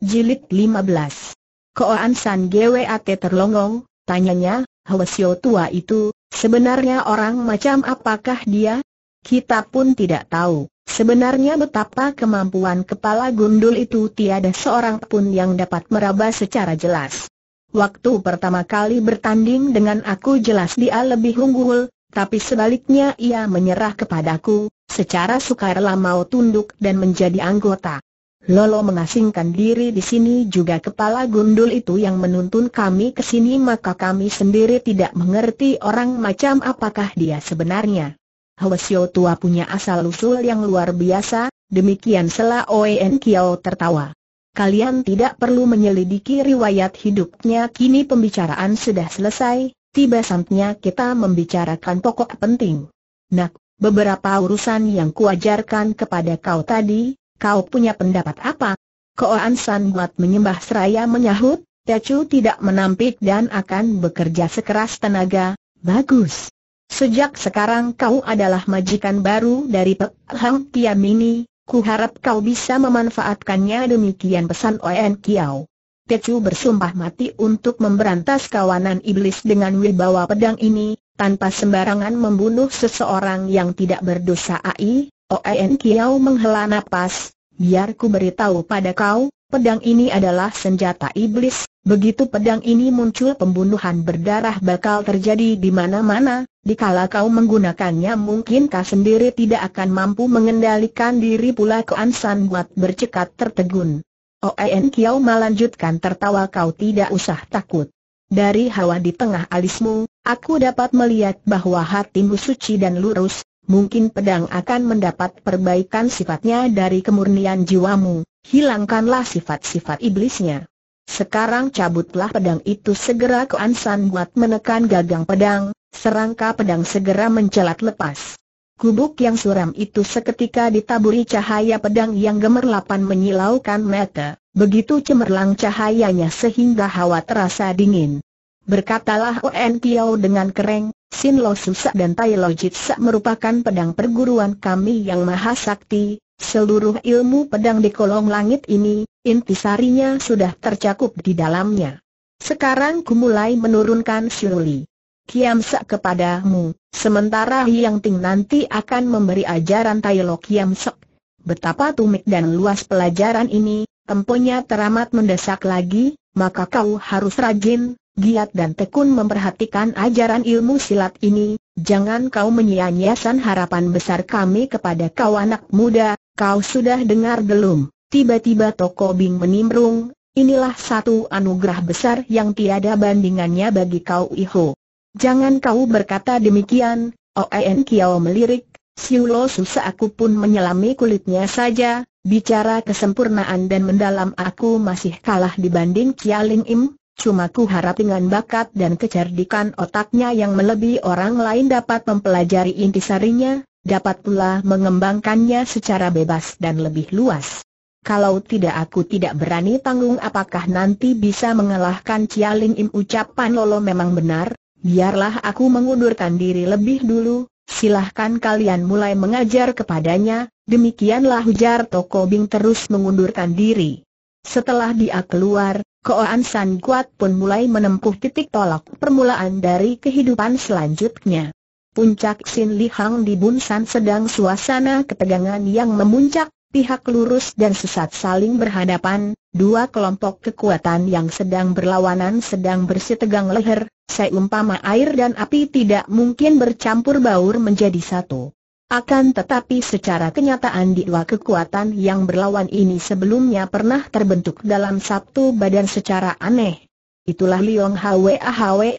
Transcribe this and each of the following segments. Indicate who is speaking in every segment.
Speaker 1: Jilid 15. Koan San GWAT terlongong, tanyanya, Hwasyo tua itu, sebenarnya orang macam apakah dia? Kita pun tidak tahu, sebenarnya betapa kemampuan kepala gundul itu tiada seorang pun yang dapat meraba secara jelas. Waktu pertama kali bertanding dengan aku jelas dia lebih unggul, tapi sebaliknya ia menyerah kepadaku, secara sukarela mau tunduk dan menjadi anggota. Lolo mengasingkan diri di sini juga kepala gundul itu yang menuntun kami ke sini maka kami sendiri tidak mengerti orang macam apakah dia sebenarnya. Hwasyo tua punya asal-usul yang luar biasa, demikian Sela Oen Kiao tertawa. Kalian tidak perlu menyelidiki riwayat hidupnya kini pembicaraan sudah selesai, tiba saatnya kita membicarakan pokok penting. Nak, beberapa urusan yang kuajarkan kepada kau tadi, Kau punya pendapat apa? Koan San Buat menyembah seraya menyahut, Tecu tidak menampik dan akan bekerja sekeras tenaga, bagus. Sejak sekarang kau adalah majikan baru dari Pek Hang ini. ku harap kau bisa memanfaatkannya demikian pesan Oen Kiao. Tecu bersumpah mati untuk memberantas kawanan iblis dengan wibawa pedang ini, tanpa sembarangan membunuh seseorang yang tidak berdosa ai, Oen oh, Kiao menghela nafas. biar ku beritahu pada kau, pedang ini adalah senjata iblis, begitu pedang ini muncul pembunuhan berdarah bakal terjadi di mana-mana, dikala kau menggunakannya mungkin kau sendiri tidak akan mampu mengendalikan diri pula ke Ansan buat bercekat tertegun. Oen oh, Kiao melanjutkan tertawa kau tidak usah takut. Dari hawa di tengah alismu, aku dapat melihat bahwa hatimu suci dan lurus, mungkin pedang akan mendapat perbaikan sifatnya dari kemurnian jiwamu, hilangkanlah sifat-sifat iblisnya. Sekarang cabutlah pedang itu segera ke Ansan buat menekan gagang pedang, serangka pedang segera mencelat lepas. Kubuk yang suram itu seketika ditaburi cahaya pedang yang gemerlapan menyilaukan mata, begitu cemerlang cahayanya sehingga hawa terasa dingin. Berkatalah Oen Kiao dengan kering, Sin Lo Susak dan Tai Lo Jitsak merupakan pedang perguruan kami yang maha sakti, seluruh ilmu pedang di kolong langit ini, intisarinya sudah tercakup di dalamnya. Sekarang ku mulai menurunkan Siuli. Kiam Sak kepadamu, sementara Hiang Ting nanti akan memberi ajaran Tai Lo Kiam Sak. Betapa tumit dan luas pelajaran ini, temponya teramat mendesak lagi, maka kau harus rajin, giat dan tekun memperhatikan ajaran ilmu silat ini, jangan kau menyia-nyiakan harapan besar kami kepada kau anak muda, kau sudah dengar belum? Tiba-tiba Toko Bing menimbrung, inilah satu anugerah besar yang tiada bandingannya bagi kau Iho. Jangan kau berkata demikian, Oen Kiao melirik, Siulo susah aku pun menyelami kulitnya saja, bicara kesempurnaan dan mendalam aku masih kalah dibanding Kialing Im, Cuma ku harap dengan bakat dan kecerdikan otaknya yang melebihi orang lain dapat mempelajari intisarinya, dapat pula mengembangkannya secara bebas dan lebih luas. Kalau tidak aku tidak berani tanggung apakah nanti bisa mengalahkan Cialing Im ucapan Lolo memang benar, biarlah aku mengundurkan diri lebih dulu, silahkan kalian mulai mengajar kepadanya, demikianlah ujar Toko Bing terus mengundurkan diri. Setelah dia keluar, Koan San Guat pun mulai menempuh titik tolak permulaan dari kehidupan selanjutnya. Puncak Sin Li Hang di Bunsan sedang suasana ketegangan yang memuncak, pihak lurus dan sesat saling berhadapan, dua kelompok kekuatan yang sedang berlawanan sedang bersitegang leher, seumpama air dan api tidak mungkin bercampur baur menjadi satu. Akan tetapi secara kenyataan di dua kekuatan yang berlawan ini sebelumnya pernah terbentuk dalam satu badan secara aneh. Itulah Liong Hwe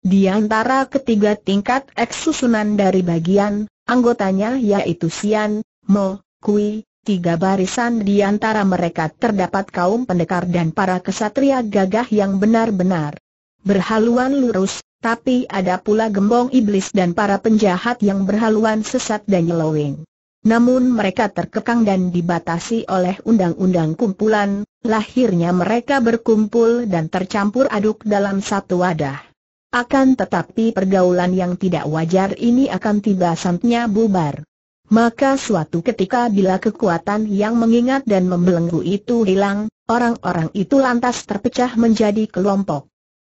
Speaker 1: Di antara ketiga tingkat eksusunan dari bagian, anggotanya yaitu Sian, Mo, Kui, tiga barisan di antara mereka terdapat kaum pendekar dan para kesatria gagah yang benar-benar berhaluan lurus, tapi ada pula gembong iblis dan para penjahat yang berhaluan sesat dan nyeloweng. Namun mereka terkekang dan dibatasi oleh undang-undang kumpulan, lahirnya mereka berkumpul dan tercampur aduk dalam satu wadah. Akan tetapi pergaulan yang tidak wajar ini akan tiba saatnya bubar. Maka suatu ketika bila kekuatan yang mengingat dan membelenggu itu hilang, orang-orang itu lantas terpecah menjadi kelompok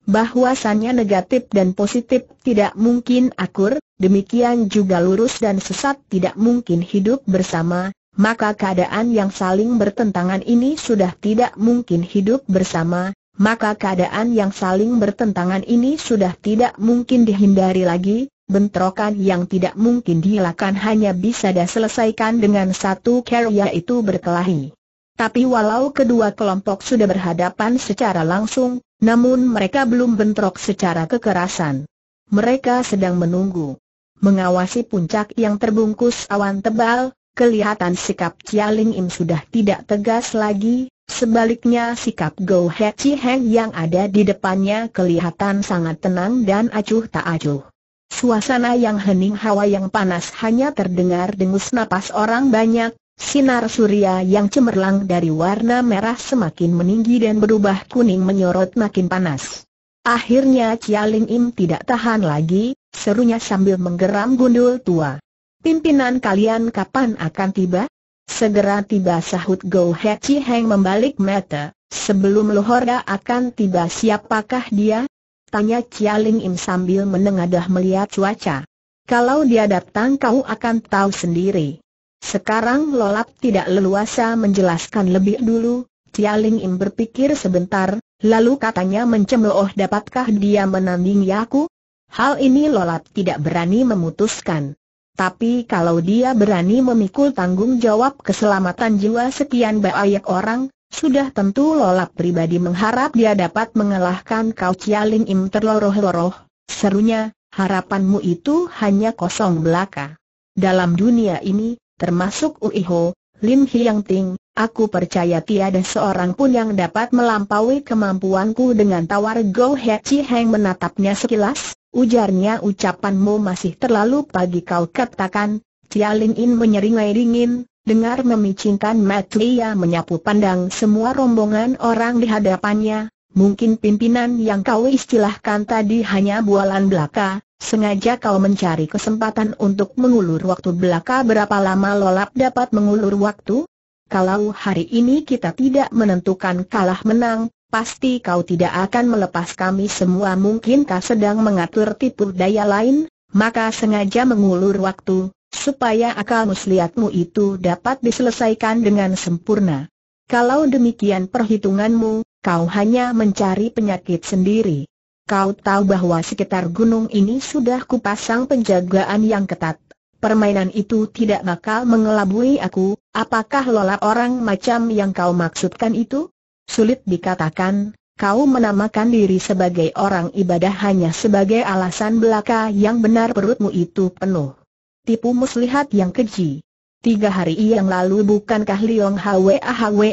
Speaker 1: bahwasannya negatif dan positif tidak mungkin akur, demikian juga lurus dan sesat tidak mungkin hidup bersama, maka keadaan yang saling bertentangan ini sudah tidak mungkin hidup bersama, maka keadaan yang saling bertentangan ini sudah tidak mungkin dihindari lagi, bentrokan yang tidak mungkin dihilangkan hanya bisa diselesaikan dengan satu cara yaitu berkelahi. Tapi walau kedua kelompok sudah berhadapan secara langsung, namun mereka belum bentrok secara kekerasan. Mereka sedang menunggu. Mengawasi puncak yang terbungkus awan tebal, kelihatan sikap Chia Ling Im sudah tidak tegas lagi, sebaliknya sikap Go He Chi Heng yang ada di depannya kelihatan sangat tenang dan acuh tak acuh. Suasana yang hening hawa yang panas hanya terdengar dengus napas orang banyak, Sinar surya yang cemerlang dari warna merah semakin meninggi dan berubah kuning menyorot makin panas. Akhirnya Cialing Im tidak tahan lagi, serunya sambil menggeram gundul tua. Pimpinan kalian kapan akan tiba? Segera tiba sahut Go He Chi Heng membalik mata, sebelum Lohorda akan tiba siapakah dia? Tanya Cialing Im sambil menengadah melihat cuaca. Kalau dia datang kau akan tahu sendiri. Sekarang Lolap tidak leluasa menjelaskan lebih dulu, Tia Ling Im berpikir sebentar, lalu katanya mencemooh dapatkah dia menandingi aku? Hal ini Lolap tidak berani memutuskan. Tapi kalau dia berani memikul tanggung jawab keselamatan jiwa sekian banyak orang, sudah tentu Lolap pribadi mengharap dia dapat mengalahkan Kau Tia Ling Im terloroh-loroh, serunya, harapanmu itu hanya kosong belaka. Dalam dunia ini, termasuk Uiho, Lim Hiang Ting, aku percaya tiada seorang pun yang dapat melampaui kemampuanku dengan tawar Go He Chi Heng menatapnya sekilas, ujarnya ucapanmu masih terlalu pagi kau katakan, Chia Lin In menyeringai dingin, dengar memicinkan mata ia menyapu pandang semua rombongan orang di hadapannya, mungkin pimpinan yang kau istilahkan tadi hanya bualan belaka, Sengaja kau mencari kesempatan untuk mengulur waktu belaka berapa lama lolap dapat mengulur waktu? Kalau hari ini kita tidak menentukan kalah menang, pasti kau tidak akan melepas kami semua mungkin mungkinkah sedang mengatur tipu daya lain, maka sengaja mengulur waktu, supaya akal muslihatmu itu dapat diselesaikan dengan sempurna. Kalau demikian perhitunganmu, kau hanya mencari penyakit sendiri. Kau tahu bahwa sekitar gunung ini sudah kupasang penjagaan yang ketat. Permainan itu tidak bakal mengelabui aku, apakah lola orang macam yang kau maksudkan itu? Sulit dikatakan, kau menamakan diri sebagai orang ibadah hanya sebagai alasan belaka yang benar perutmu itu penuh. Tipu muslihat yang keji. Tiga hari yang lalu bukankah Liong Hwa Hwe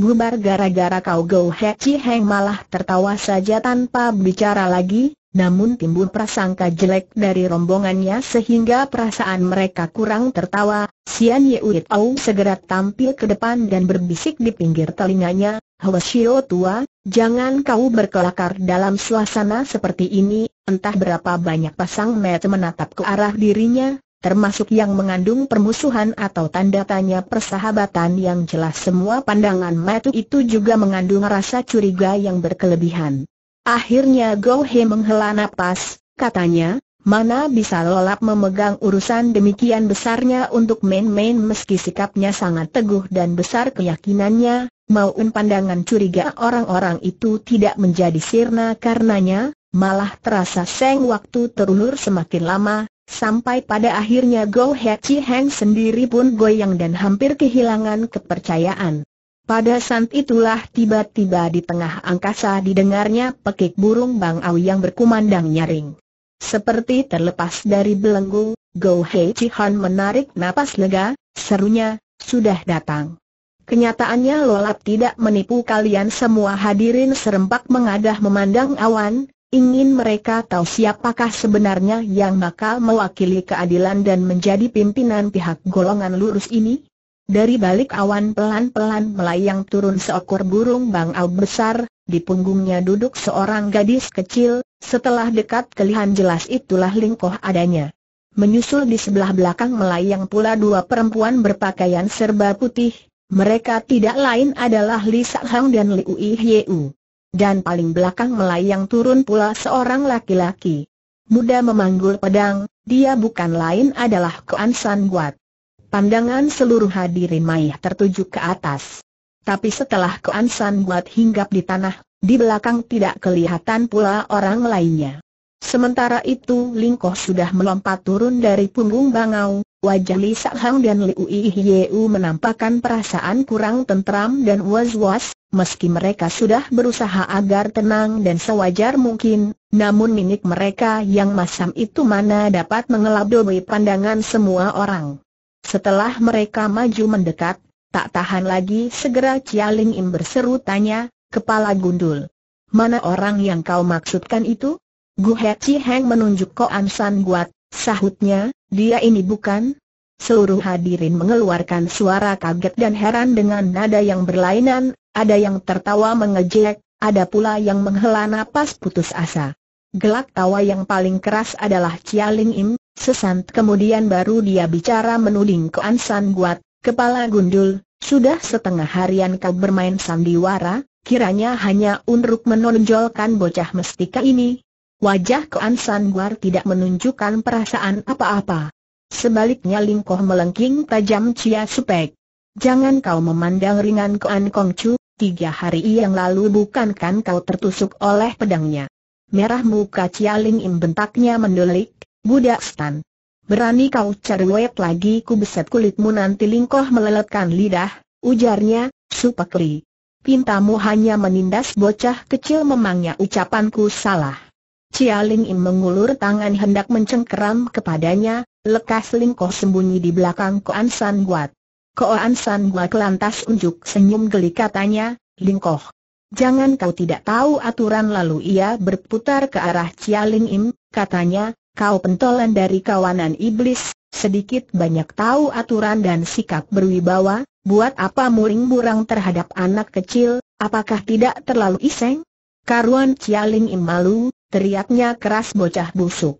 Speaker 1: bubar gara-gara kau Go He Chi Heng malah tertawa saja tanpa bicara lagi, namun timbul prasangka jelek dari rombongannya sehingga perasaan mereka kurang tertawa, Sian Ye Uit Au segera tampil ke depan dan berbisik di pinggir telinganya, Hwa Shio tua, jangan kau berkelakar dalam suasana seperti ini, entah berapa banyak pasang mata menatap ke arah dirinya, termasuk yang mengandung permusuhan atau tanda tanya persahabatan yang jelas semua pandangan Matu itu juga mengandung rasa curiga yang berkelebihan. Akhirnya Go He menghela napas, katanya, Mana bisa lolap memegang urusan demikian besarnya untuk main-main meski sikapnya sangat teguh dan besar keyakinannya, maupun pandangan curiga orang-orang itu tidak menjadi sirna karenanya, malah terasa seng waktu terulur semakin lama, Sampai pada akhirnya Go He Chi Heng sendiri pun goyang dan hampir kehilangan kepercayaan. Pada saat itulah tiba-tiba di tengah angkasa didengarnya pekik burung Bang Au yang berkumandang nyaring. Seperti terlepas dari belenggu, Go He Chi Han menarik napas lega, serunya, sudah datang. Kenyataannya Lolap tidak menipu kalian semua hadirin serempak mengadah memandang awan, Ingin mereka tahu siapakah sebenarnya yang bakal mewakili keadilan dan menjadi pimpinan pihak golongan lurus ini? Dari balik awan pelan-pelan melayang turun seekor burung bangau besar, di punggungnya duduk seorang gadis kecil, setelah dekat kelihatan jelas itulah lingkoh adanya. Menyusul di sebelah belakang melayang pula dua perempuan berpakaian serba putih, mereka tidak lain adalah Li Sa Hang dan Li Liu U dan paling belakang melayang turun pula seorang laki-laki. Muda memanggul pedang, dia bukan lain adalah Koan San Guat. Pandangan seluruh hadirin mayah tertuju ke atas. Tapi setelah Koan San Guat hinggap di tanah, di belakang tidak kelihatan pula orang lainnya. Sementara itu Lingkoh sudah melompat turun dari punggung bangau, wajah Li Sa Hang dan Li Liu U menampakkan perasaan kurang tentram dan was-was, Meski mereka sudah berusaha agar tenang dan sewajar mungkin, namun minik mereka yang masam itu mana dapat mengelabui pandangan semua orang. Setelah mereka maju mendekat, tak tahan lagi segera Cialing Im berseru tanya, kepala gundul. Mana orang yang kau maksudkan itu? Gu Chi Heng menunjuk Ko San Guat, sahutnya, dia ini bukan? Seluruh hadirin mengeluarkan suara kaget dan heran dengan nada yang berlainan, ada yang tertawa mengejek, ada pula yang menghela nafas putus asa. Gelak tawa yang paling keras adalah Chia Ling Im, sesant kemudian baru dia bicara menuding ke Ansan Guat, kepala gundul, sudah setengah harian kau bermain sandiwara, kiranya hanya untuk menonjolkan bocah mestika ini. Wajah ke San Guat tidak menunjukkan perasaan apa-apa. Sebaliknya Lingkoh melengking tajam Cia Supek. Jangan kau memandang ringan An Kong Chu, Tiga hari yang lalu bukankan kau tertusuk oleh pedangnya. Merah muka Cialing Im bentaknya mendelik, budak stan. Berani kau cerwet lagi ku beset kulitmu nanti lingkoh meleletkan lidah, ujarnya, supekli. Pintamu hanya menindas bocah kecil memangnya ucapanku salah. Cialing Im mengulur tangan hendak mencengkeram kepadanya, lekas lingkoh sembunyi di belakang Koan San Guat. Koan San Huak lantas unjuk senyum geli katanya, Lingkoh. Jangan kau tidak tahu aturan lalu ia berputar ke arah Chia Ling Im, katanya, kau pentolan dari kawanan iblis, sedikit banyak tahu aturan dan sikap berwibawa, buat apa muling burang terhadap anak kecil, apakah tidak terlalu iseng? Karuan Chia Ling Im malu, teriaknya keras bocah busuk.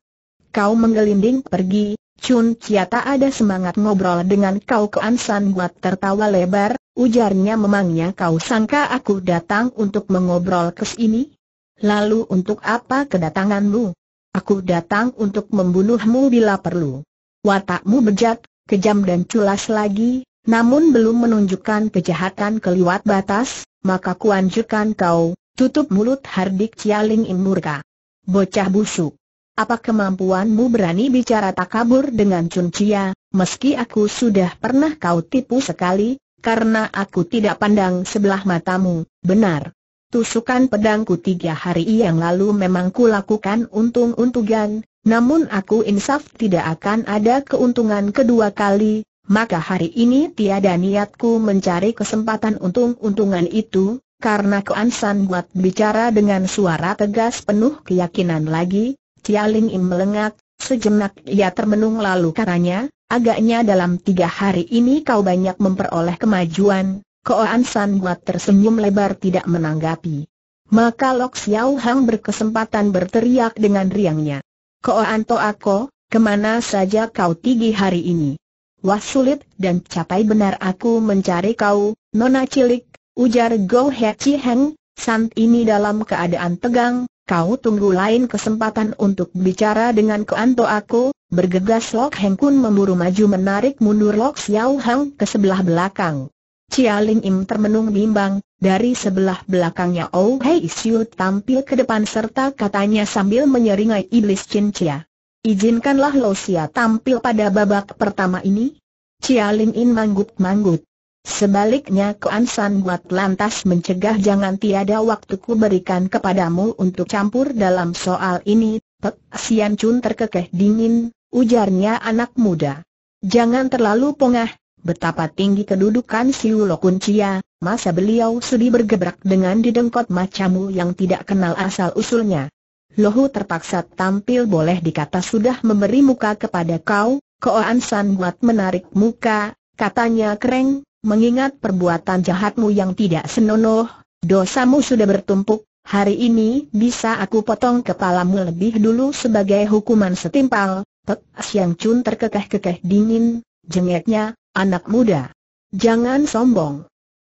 Speaker 1: Kau menggelinding pergi, Chun Chia tak ada semangat ngobrol dengan kau ke Ansan buat tertawa lebar, ujarnya memangnya kau sangka aku datang untuk mengobrol ke sini? Lalu untuk apa kedatanganmu? Aku datang untuk membunuhmu bila perlu. Watakmu bejat, kejam dan culas lagi, namun belum menunjukkan kejahatan keliwat batas, maka kuanjukkan kau, tutup mulut Hardik Cialing Imurka. Bocah busuk apa kemampuanmu berani bicara takabur dengan Chun Chia, meski aku sudah pernah kau tipu sekali, karena aku tidak pandang sebelah matamu, benar. Tusukan pedangku tiga hari yang lalu memang kulakukan untung-untungan, namun aku insaf tidak akan ada keuntungan kedua kali, maka hari ini tiada niatku mencari kesempatan untung-untungan itu, karena keansan buat bicara dengan suara tegas penuh keyakinan lagi, Cialing Im melengak, sejenak ia termenung lalu katanya, agaknya dalam tiga hari ini kau banyak memperoleh kemajuan, Koan San Buat tersenyum lebar tidak menanggapi. Maka Lok Xiao Hang berkesempatan berteriak dengan riangnya. Koan Toako, kemana saja kau tinggi hari ini? Wah sulit dan capai benar aku mencari kau, nona cilik, ujar Go He Chi Heng, Sant ini dalam keadaan tegang, kau tunggu lain kesempatan untuk bicara dengan keanto aku, bergegas Lok Heng Kun memburu maju menarik mundur Lok Xiao Hang ke sebelah belakang. Chia Ling Im termenung bimbang, dari sebelah belakangnya Oh Hei Siu tampil ke depan serta katanya sambil menyeringai iblis Chin Chia. Izinkanlah Lo Xia tampil pada babak pertama ini. Chia Ling In manggut-manggut. Sebaliknya Koan San Buat lantas mencegah jangan tiada waktuku berikan kepadamu untuk campur dalam soal ini, Pek Sian Chun terkekeh dingin, ujarnya anak muda. Jangan terlalu pongah, betapa tinggi kedudukan si Kun Cia, masa beliau sudi bergebrak dengan didengkot macamu yang tidak kenal asal-usulnya. Lohu terpaksa tampil boleh dikata sudah memberi muka kepada kau, Koan San Buat menarik muka, katanya kereng, mengingat perbuatan jahatmu yang tidak senonoh, dosamu sudah bertumpuk, hari ini bisa aku potong kepalamu lebih dulu sebagai hukuman setimpal. Pek Siang Chun terkekeh-kekeh dingin, jengeknya, anak muda. Jangan sombong.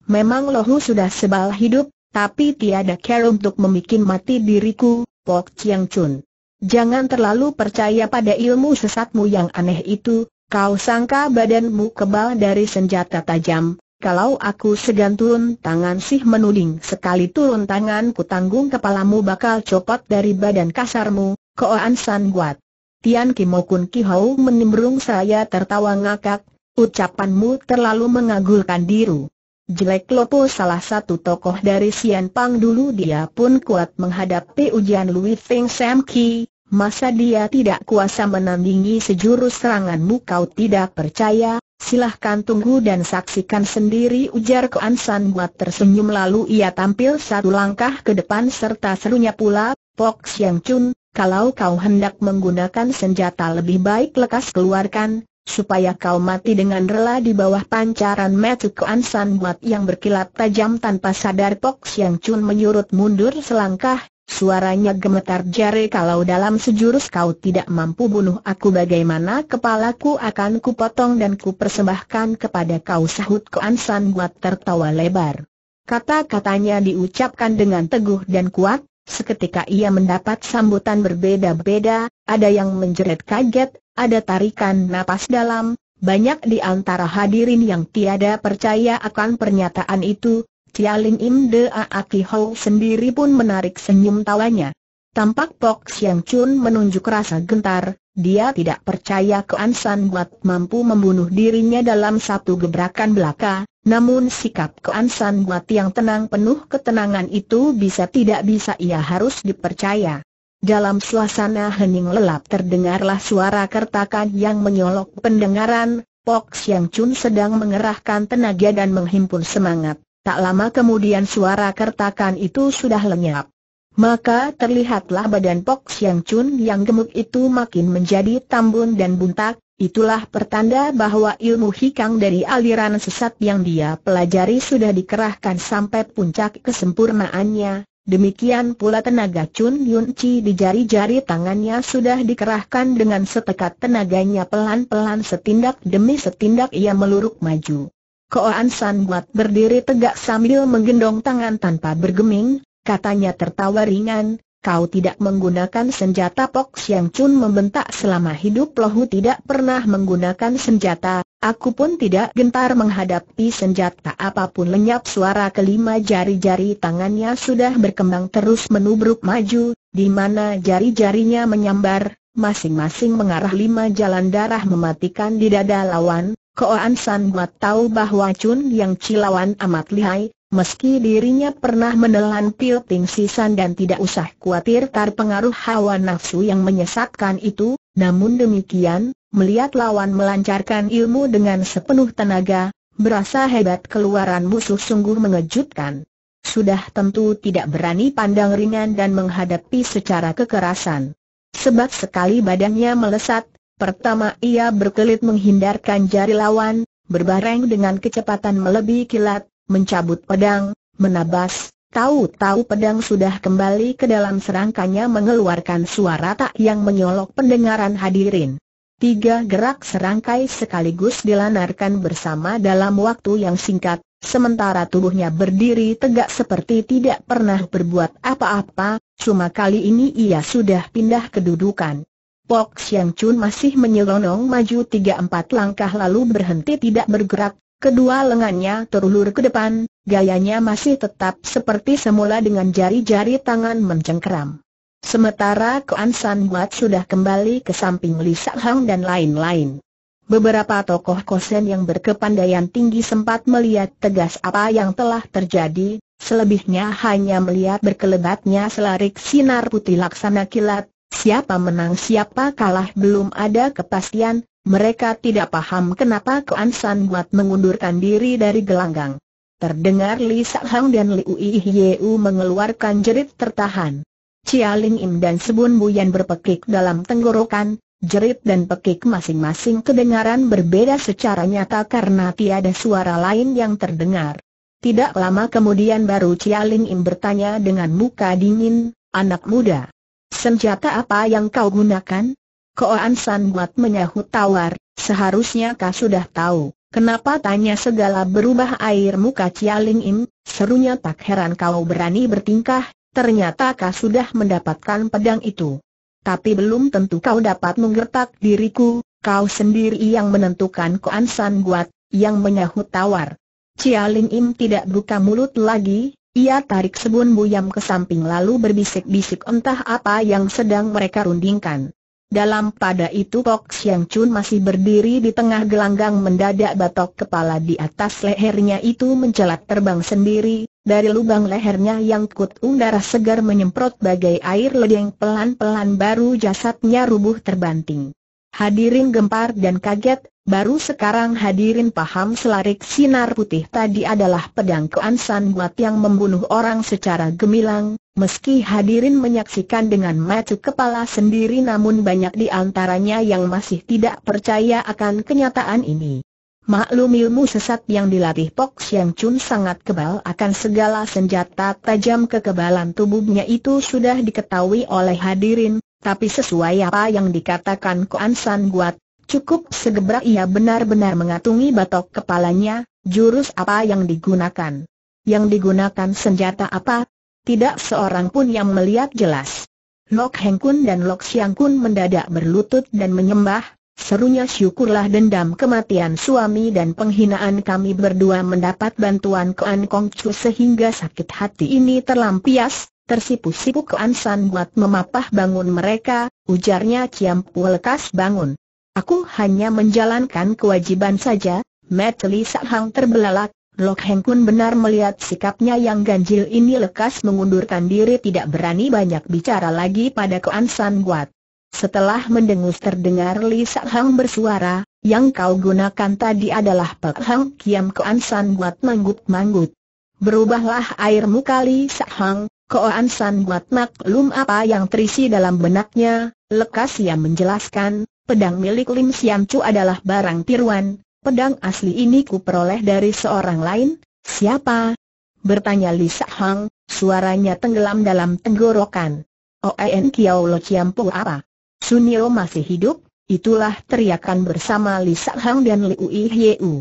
Speaker 1: Memang lohu sudah sebal hidup, tapi tiada care untuk memikin mati diriku, Pok Siang Chun. Jangan terlalu percaya pada ilmu sesatmu yang aneh itu, Kau sangka badanmu kebal dari senjata tajam, kalau aku segan turun tangan sih menuding sekali turun tangan ku tanggung kepalamu bakal copot dari badan kasarmu, koan san guat. Tian Kimo Kun Kihau menimbrung saya tertawa ngakak, ucapanmu terlalu mengagulkan diru. Jelek Lopo salah satu tokoh dari Sian Pang dulu dia pun kuat menghadapi ujian Louis Feng Sam Ki, Masa dia tidak kuasa menandingi sejurus seranganmu kau tidak percaya, silahkan tunggu dan saksikan sendiri ujar Koan San Buat tersenyum lalu ia tampil satu langkah ke depan serta serunya pula, Pok Siang Chun, kalau kau hendak menggunakan senjata lebih baik lekas keluarkan, supaya kau mati dengan rela di bawah pancaran metu Koan San Buat yang berkilat tajam tanpa sadar Pok Siang Chun menyurut mundur selangkah, Suaranya gemetar jari kalau dalam sejurus kau tidak mampu bunuh aku bagaimana kepalaku akan kupotong dan kupersembahkan kepada kau sahut Koan San Guat tertawa lebar. Kata-katanya diucapkan dengan teguh dan kuat, seketika ia mendapat sambutan berbeda-beda, ada yang menjerit kaget, ada tarikan napas dalam, banyak di antara hadirin yang tiada percaya akan pernyataan itu, Chia Ling Im De Ki Ho sendiri pun menarik senyum tawanya. Tampak Pok Siang Chun menunjuk rasa gentar, dia tidak percaya ke Ansan Buat mampu membunuh dirinya dalam satu gebrakan belaka, namun sikap ke Ansan Buat yang tenang penuh ketenangan itu bisa tidak bisa ia harus dipercaya. Dalam suasana hening lelap terdengarlah suara kertakan yang menyolok pendengaran, Pok Siang Chun sedang mengerahkan tenaga dan menghimpun semangat. Tak lama kemudian suara kertakan itu sudah lenyap. Maka terlihatlah badan Pok Siang Chun yang gemuk itu makin menjadi tambun dan buntak, itulah pertanda bahwa ilmu hikang dari aliran sesat yang dia pelajari sudah dikerahkan sampai puncak kesempurnaannya, demikian pula tenaga Chun Yun Chi di jari-jari tangannya sudah dikerahkan dengan setekat tenaganya pelan-pelan setindak demi setindak ia meluruk maju. Koan San Buat berdiri tegak sambil menggendong tangan tanpa bergeming, katanya tertawa ringan, kau tidak menggunakan senjata Pok Siang Chun membentak selama hidup Lohu tidak pernah menggunakan senjata, aku pun tidak gentar menghadapi senjata apapun lenyap suara kelima jari-jari tangannya sudah berkembang terus menubruk maju, di mana jari-jarinya menyambar, masing-masing mengarah lima jalan darah mematikan di dada lawan, Koan San Buat tahu bahwa Chun Yang Cilawan amat lihai, Meski dirinya pernah menelan pil Ting Sisan dan tidak usah khawatir terpengaruh hawa nafsu yang menyesatkan itu, namun demikian, melihat lawan melancarkan ilmu dengan sepenuh tenaga, berasa hebat keluaran musuh sungguh mengejutkan. Sudah tentu tidak berani pandang ringan dan menghadapi secara kekerasan. Sebab sekali badannya melesat, Pertama ia berkelit menghindarkan jari lawan, berbareng dengan kecepatan melebihi kilat, mencabut pedang, menabas, tahu-tahu pedang sudah kembali ke dalam serangkanya mengeluarkan suara tak yang menyolok pendengaran hadirin. Tiga gerak serangkai sekaligus dilanarkan bersama dalam waktu yang singkat, sementara tubuhnya berdiri tegak seperti tidak pernah berbuat apa-apa, cuma kali ini ia sudah pindah kedudukan. Pok Siang Chun masih menyelonong maju tiga empat langkah lalu berhenti tidak bergerak, kedua lengannya terulur ke depan, gayanya masih tetap seperti semula dengan jari-jari tangan mencengkeram. Sementara Kuan San Wat sudah kembali ke samping Li Hang dan lain-lain. Beberapa tokoh kosen yang berkepandaian tinggi sempat melihat tegas apa yang telah terjadi, selebihnya hanya melihat berkelebatnya selarik sinar putih laksana kilat, Siapa menang siapa kalah belum ada kepastian, mereka tidak paham kenapa Kuan San buat mengundurkan diri dari gelanggang. Terdengar Li Sak Hang dan Liu Yiu mengeluarkan jerit tertahan. Chia Ling Im dan Sebun Buyan berpekik dalam tenggorokan, jerit dan pekik masing-masing kedengaran berbeda secara nyata karena tiada suara lain yang terdengar. Tidak lama kemudian baru Chia Ling Im bertanya dengan muka dingin, anak muda. Senjata apa yang kau gunakan? Koan San buat menyahut tawar, seharusnya kau sudah tahu. Kenapa tanya segala berubah air muka Cialing Im, serunya tak heran kau berani bertingkah, ternyata kau sudah mendapatkan pedang itu. Tapi belum tentu kau dapat menggertak diriku, kau sendiri yang menentukan Koan San Guat, yang menyahut tawar. Cialing Im tidak buka mulut lagi, ia tarik sebun buyam ke samping lalu berbisik-bisik entah apa yang sedang mereka rundingkan. Dalam pada itu Pok Siang Chun masih berdiri di tengah gelanggang mendadak batok kepala di atas lehernya itu mencelat terbang sendiri, dari lubang lehernya yang kutung darah segar menyemprot bagai air ledeng pelan-pelan baru jasadnya rubuh terbanting. Hadirin gempar dan kaget, Baru sekarang hadirin paham selarik sinar putih tadi adalah pedang keansan buat yang membunuh orang secara gemilang, meski hadirin menyaksikan dengan mata kepala sendiri namun banyak di antaranya yang masih tidak percaya akan kenyataan ini. Maklum ilmu sesat yang dilatih Pok Siang Chun sangat kebal akan segala senjata tajam kekebalan tubuhnya itu sudah diketahui oleh hadirin, tapi sesuai apa yang dikatakan Koan San Guat? Cukup segebrak ia benar-benar mengatungi batok kepalanya, jurus apa yang digunakan? Yang digunakan senjata apa? Tidak seorang pun yang melihat jelas. Lok Heng Kun dan Lok Siang Kun mendadak berlutut dan menyembah, serunya syukurlah dendam kematian suami dan penghinaan kami berdua mendapat bantuan An Kong Chu sehingga sakit hati ini terlampias, tersipu-sipu An San buat memapah bangun mereka, ujarnya Ciam Pu lekas bangun. Aku hanya menjalankan kewajiban saja, Matt Li Sahang terbelalak, Lok Heng Kun benar melihat sikapnya yang ganjil ini lekas mengundurkan diri tidak berani banyak bicara lagi pada Kuan San Guat. Setelah mendengus terdengar Li Sahang bersuara, yang kau gunakan tadi adalah Pek Hang Kiam Kuan San Guat manggut-manggut. Berubahlah air muka Li Sahang, Koan San Guat maklum apa yang terisi dalam benaknya, lekas ia menjelaskan, pedang milik Lim Siam Chu adalah barang tiruan, pedang asli ini ku peroleh dari seorang lain, siapa? Bertanya Li Sa Hang, suaranya tenggelam dalam tenggorokan. Oen oh, Kiao Lo Chiam Pu apa? Sunio masih hidup, itulah teriakan bersama Li Sa Hang dan Liu U.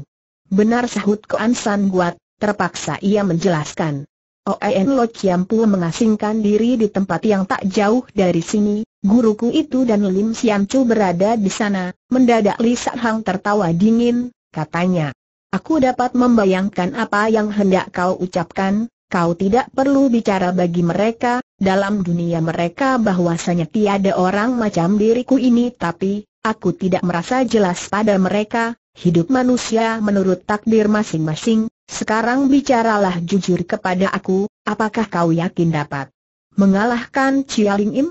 Speaker 1: Benar sahut Koan San Guat, terpaksa ia menjelaskan. Oen oh, Lo Chiam Pu mengasingkan diri di tempat yang tak jauh dari sini, guruku itu dan Lim Siam Chu berada di sana, mendadak Li Sa Hang tertawa dingin, katanya. Aku dapat membayangkan apa yang hendak kau ucapkan, kau tidak perlu bicara bagi mereka, dalam dunia mereka bahwasanya tiada orang macam diriku ini tapi, aku tidak merasa jelas pada mereka, hidup manusia menurut takdir masing-masing, sekarang bicaralah jujur kepada aku, apakah kau yakin dapat mengalahkan Chia Ling Im?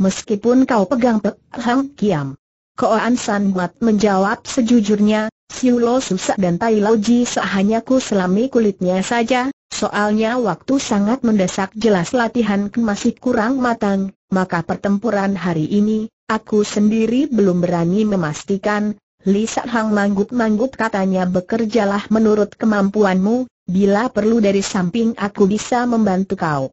Speaker 1: meskipun kau pegang Pek Hang Kiam. Koan San Buat menjawab sejujurnya, Siu Lo Susak dan Tai Loji sehanya ku selami kulitnya saja, soalnya waktu sangat mendesak jelas latihan masih kurang matang, maka pertempuran hari ini, aku sendiri belum berani memastikan, Lisa Hang manggut-manggut katanya bekerjalah menurut kemampuanmu, bila perlu dari samping aku bisa membantu kau.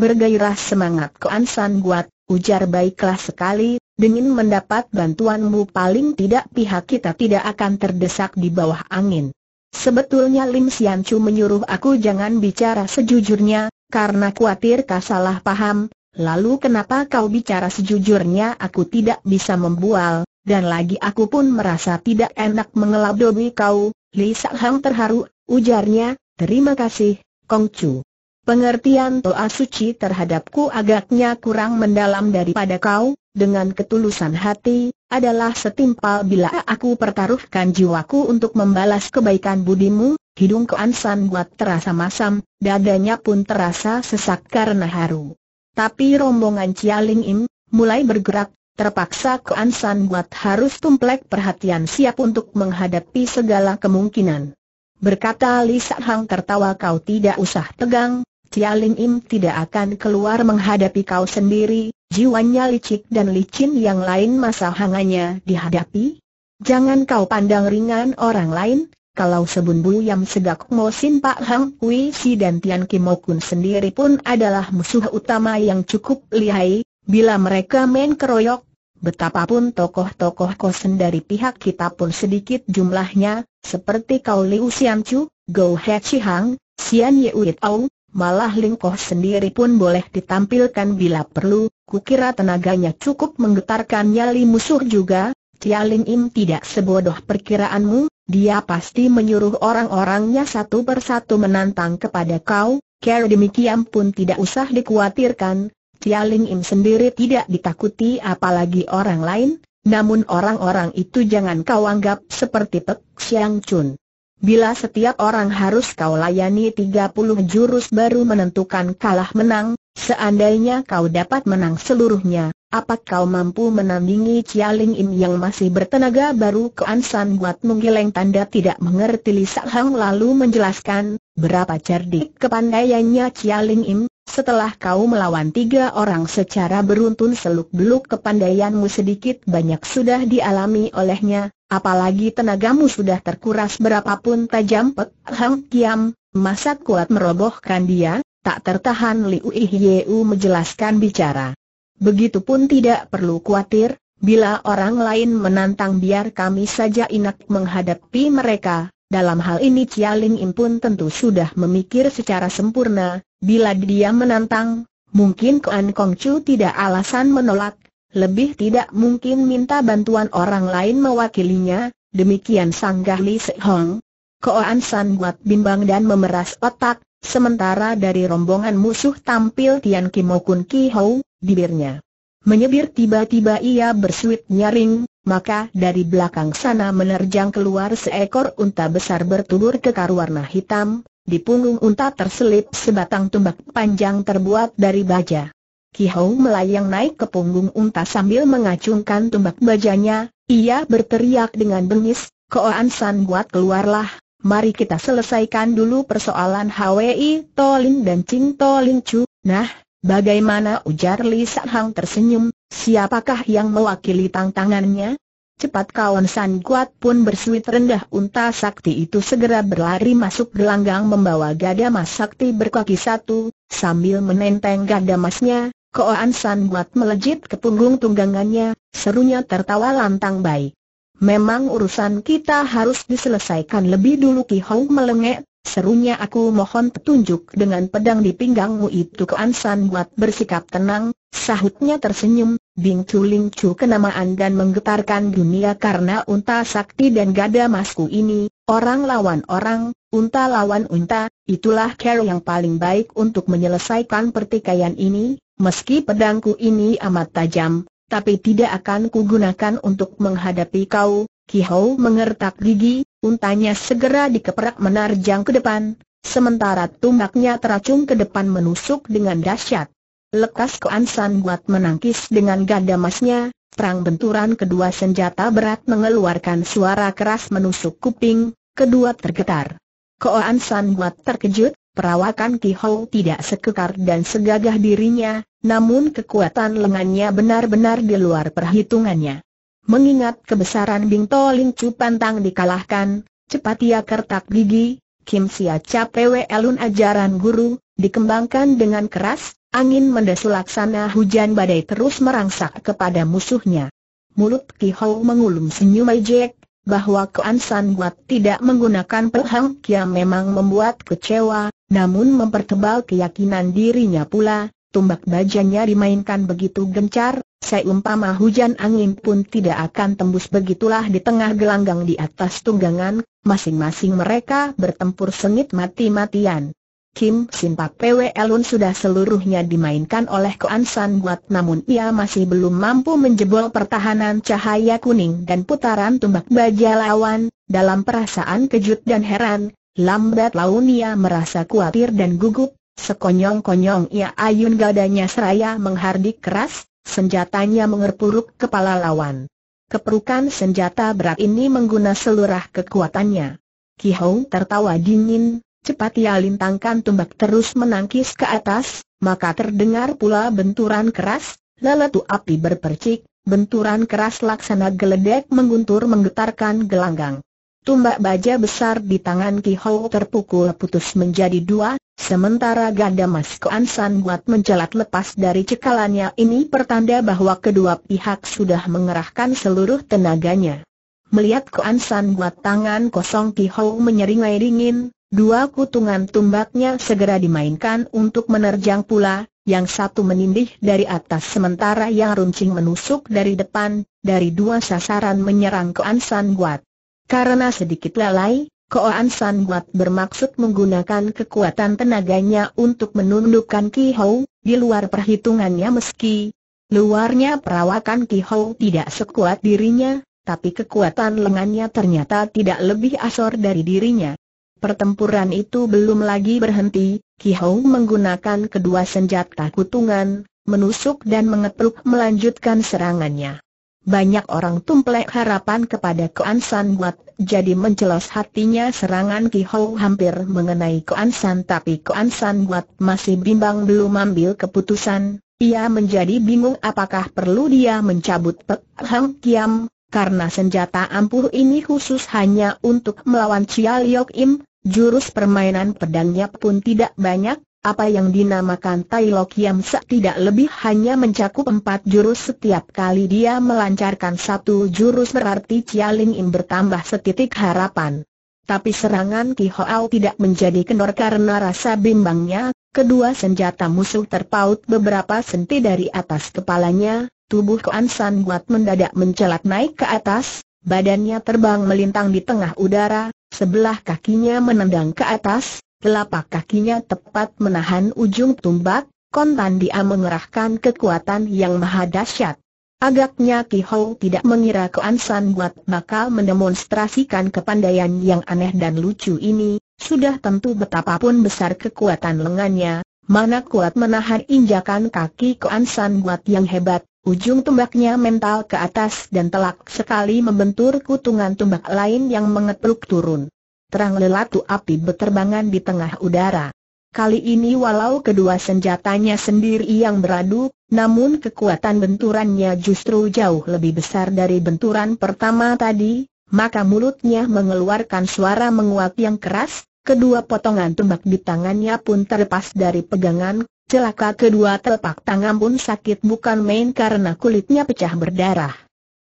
Speaker 1: Bergairah semangat Koan San Guat, ujar baiklah sekali, dengan mendapat bantuanmu paling tidak pihak kita tidak akan terdesak di bawah angin. Sebetulnya Lim Sian Chu menyuruh aku jangan bicara sejujurnya, karena khawatir kau salah paham, lalu kenapa kau bicara sejujurnya aku tidak bisa membual, dan lagi aku pun merasa tidak enak mengelabui kau, Li Sak Hang terharu, ujarnya, terima kasih, Kong Chu. Pengertian Toa Suci terhadapku agaknya kurang mendalam daripada kau, dengan ketulusan hati, adalah setimpal bila aku pertaruhkan jiwaku untuk membalas kebaikan budimu, hidung Keansan buat terasa masam, dadanya pun terasa sesak karena haru. Tapi rombongan Cialing Im, mulai bergerak, terpaksa Keansan buat harus tumplek perhatian siap untuk menghadapi segala kemungkinan. Berkata Lisa Hang tertawa kau tidak usah tegang, Tia Ling Im tidak akan keluar menghadapi kau sendiri, jiwanya licik dan licin yang lain masa hangannya dihadapi? Jangan kau pandang ringan orang lain, kalau Sebun yang Segak Mo Sin Pak Hang Kui Si dan Tian Kimokun sendiri pun adalah musuh utama yang cukup lihai, bila mereka main keroyok, betapapun tokoh-tokoh kosen dari pihak kita pun sedikit jumlahnya, seperti kau Liu Xian Chu, Go He Chi Hang, Xian Ye Uit Au, malah Lingkoh sendiri pun boleh ditampilkan bila perlu, kukira tenaganya cukup menggetarkan nyali musuh juga, Tia Ling Im tidak sebodoh perkiraanmu, dia pasti menyuruh orang-orangnya satu persatu menantang kepada kau, Kau demikian pun tidak usah dikhawatirkan, Tia Ling Im sendiri tidak ditakuti apalagi orang lain, namun orang-orang itu jangan kau anggap seperti Pek Siang Chun. Bila setiap orang harus kau layani 30 jurus baru menentukan kalah menang, seandainya kau dapat menang seluruhnya, apakah kau mampu menandingi Cialing Im yang masih bertenaga baru ke Ansan buat menggeleng tanda tidak mengerti Lisa Hang lalu menjelaskan, berapa cerdik kepandaiannya Chia Ling Im, setelah kau melawan tiga orang secara beruntun seluk-beluk kepandaianmu sedikit banyak sudah dialami olehnya, apalagi tenagamu sudah terkuras berapapun tajam Pek Hang Kiam, masa kuat merobohkan dia, tak tertahan Liu Ihyeu menjelaskan bicara. Begitupun tidak perlu khawatir, Bila orang lain menantang biar kami saja inak menghadapi mereka, dalam hal ini Chia Ling Im pun tentu sudah memikir secara sempurna, Bila dia menantang, mungkin Kuan Kong Chu tidak alasan menolak, lebih tidak mungkin minta bantuan orang lain mewakilinya, demikian sanggah Li Sehong. Koan San buat bimbang dan memeras otak, sementara dari rombongan musuh tampil Tian Kimo Kun Ki Hou, bibirnya. Menyebir tiba-tiba ia bersuit nyaring, maka dari belakang sana menerjang keluar seekor unta besar bertubur kekar warna hitam, di punggung unta terselip sebatang tombak panjang terbuat dari baja. Kihau melayang naik ke punggung unta sambil mengacungkan tombak bajanya, ia berteriak dengan bengis, Koan San buat keluarlah, mari kita selesaikan dulu persoalan HWI Tolin dan Ching Tolin Chu. Nah, bagaimana ujar Li Hang tersenyum, siapakah yang mewakili tantangannya? Cepat kawan San Kuat pun bersuit rendah unta sakti itu segera berlari masuk gelanggang membawa gada mas sakti berkaki satu, sambil menenteng gada masnya, koan San Kuat melejit ke punggung tunggangannya, serunya tertawa lantang baik. Memang urusan kita harus diselesaikan lebih dulu Ki Hong melengek, serunya aku mohon petunjuk dengan pedang di pinggangmu itu Koan San Guat bersikap tenang, sahutnya tersenyum, Bing Chu Ling Chu kenamaan dan menggetarkan dunia karena unta sakti dan gada masku ini, orang lawan orang, unta lawan unta, itulah cara yang paling baik untuk menyelesaikan pertikaian ini, meski pedangku ini amat tajam, tapi tidak akan kugunakan untuk menghadapi kau, Kihou mengertak gigi, untanya segera dikeperak menarjang ke depan, sementara tumbaknya teracung ke depan menusuk dengan dahsyat. Lekas Ansan buat menangkis dengan ganda masnya, perang benturan kedua senjata berat mengeluarkan suara keras menusuk kuping, kedua tergetar. Ansan buat terkejut, perawakan Ki Hou tidak sekekar dan segagah dirinya, namun kekuatan lengannya benar-benar di luar perhitungannya. Mengingat kebesaran Bing Ling Chu pantang dikalahkan, cepat ia kertak gigi, Kim Sia Cha Elun ajaran guru, dikembangkan dengan keras, Angin mendesu laksana hujan badai terus merangsak kepada musuhnya. Mulut Ki Hou mengulum senyum ejek, bahwa Kuan San Guat tidak menggunakan Pelhang Kia memang membuat kecewa, namun mempertebal keyakinan dirinya pula, tumbak bajanya dimainkan begitu gencar, seumpama hujan angin pun tidak akan tembus begitulah di tengah gelanggang di atas tunggangan, masing-masing mereka bertempur sengit mati-matian. Kim Simpa PW Elun sudah seluruhnya dimainkan oleh Koan San Guat namun ia masih belum mampu menjebol pertahanan cahaya kuning dan putaran tumbak baja lawan, dalam perasaan kejut dan heran, lambat laun ia merasa khawatir dan gugup, sekonyong-konyong ia ayun gadanya seraya menghardik keras, senjatanya mengerpuruk kepala lawan. Keperukan senjata berat ini mengguna seluruh kekuatannya. Ki Hong tertawa dingin, Cepat ia lintangkan tombak terus menangkis ke atas, maka terdengar pula benturan keras, leletu api berpercik, benturan keras laksana geledek mengguntur menggetarkan gelanggang. Tumbak baja besar di tangan Ki Hou terpukul putus menjadi dua, sementara ganda Mas Koan San buat mencelat lepas dari cekalannya ini pertanda bahwa kedua pihak sudah mengerahkan seluruh tenaganya. Melihat Koan San buat tangan kosong Ki Hou menyeringai ringin. Dua kutungan tumbaknya segera dimainkan untuk menerjang pula, yang satu menindih dari atas sementara yang runcing menusuk dari depan, dari dua sasaran menyerang ke Ansan Guat. Karena sedikit lalai, Koan San Guat bermaksud menggunakan kekuatan tenaganya untuk menundukkan Ki Hou, di luar perhitungannya meski luarnya perawakan Ki Hou tidak sekuat dirinya, tapi kekuatan lengannya ternyata tidak lebih asor dari dirinya. Pertempuran itu belum lagi berhenti, Ki Hou menggunakan kedua senjata kutungan, menusuk dan mengetuk melanjutkan serangannya. Banyak orang tumplek harapan kepada Koan San Buat, jadi mencelos hatinya serangan Ki Hou hampir mengenai Koan San tapi Koan San Buat masih bimbang belum ambil keputusan, ia menjadi bingung apakah perlu dia mencabut Pek Hang Kiam, karena senjata ampuh ini khusus hanya untuk melawan Chia Liok Im, Jurus permainan pedangnya pun tidak banyak, apa yang dinamakan Tai Lok Yam Sa tidak lebih hanya mencakup empat jurus setiap kali dia melancarkan satu jurus berarti Chia Ling Im bertambah setitik harapan. Tapi serangan Ki Hoao tidak menjadi kendor karena rasa bimbangnya, kedua senjata musuh terpaut beberapa senti dari atas kepalanya, tubuh Kuan San Guat mendadak mencelat naik ke atas, badannya terbang melintang di tengah udara, Sebelah kakinya menendang ke atas, telapak kakinya tepat menahan ujung tumbak, kontan dia mengerahkan kekuatan yang maha dahsyat. Agaknya Ki Hou tidak mengira Kuan San Buat bakal mendemonstrasikan kepandaian yang aneh dan lucu ini, sudah tentu betapapun besar kekuatan lengannya, mana kuat menahan injakan kaki Kuan San Buat yang hebat, Ujung tombaknya mental ke atas dan telak sekali membentur kutungan tombak lain yang mengetuk turun. Terang lelatu api berterbangan di tengah udara. Kali ini walau kedua senjatanya sendiri yang beradu, namun kekuatan benturannya justru jauh lebih besar dari benturan pertama tadi, maka mulutnya mengeluarkan suara menguat yang keras, kedua potongan tembak di tangannya pun terlepas dari pegangan, celaka kedua telapak tangan pun sakit bukan main karena kulitnya pecah berdarah.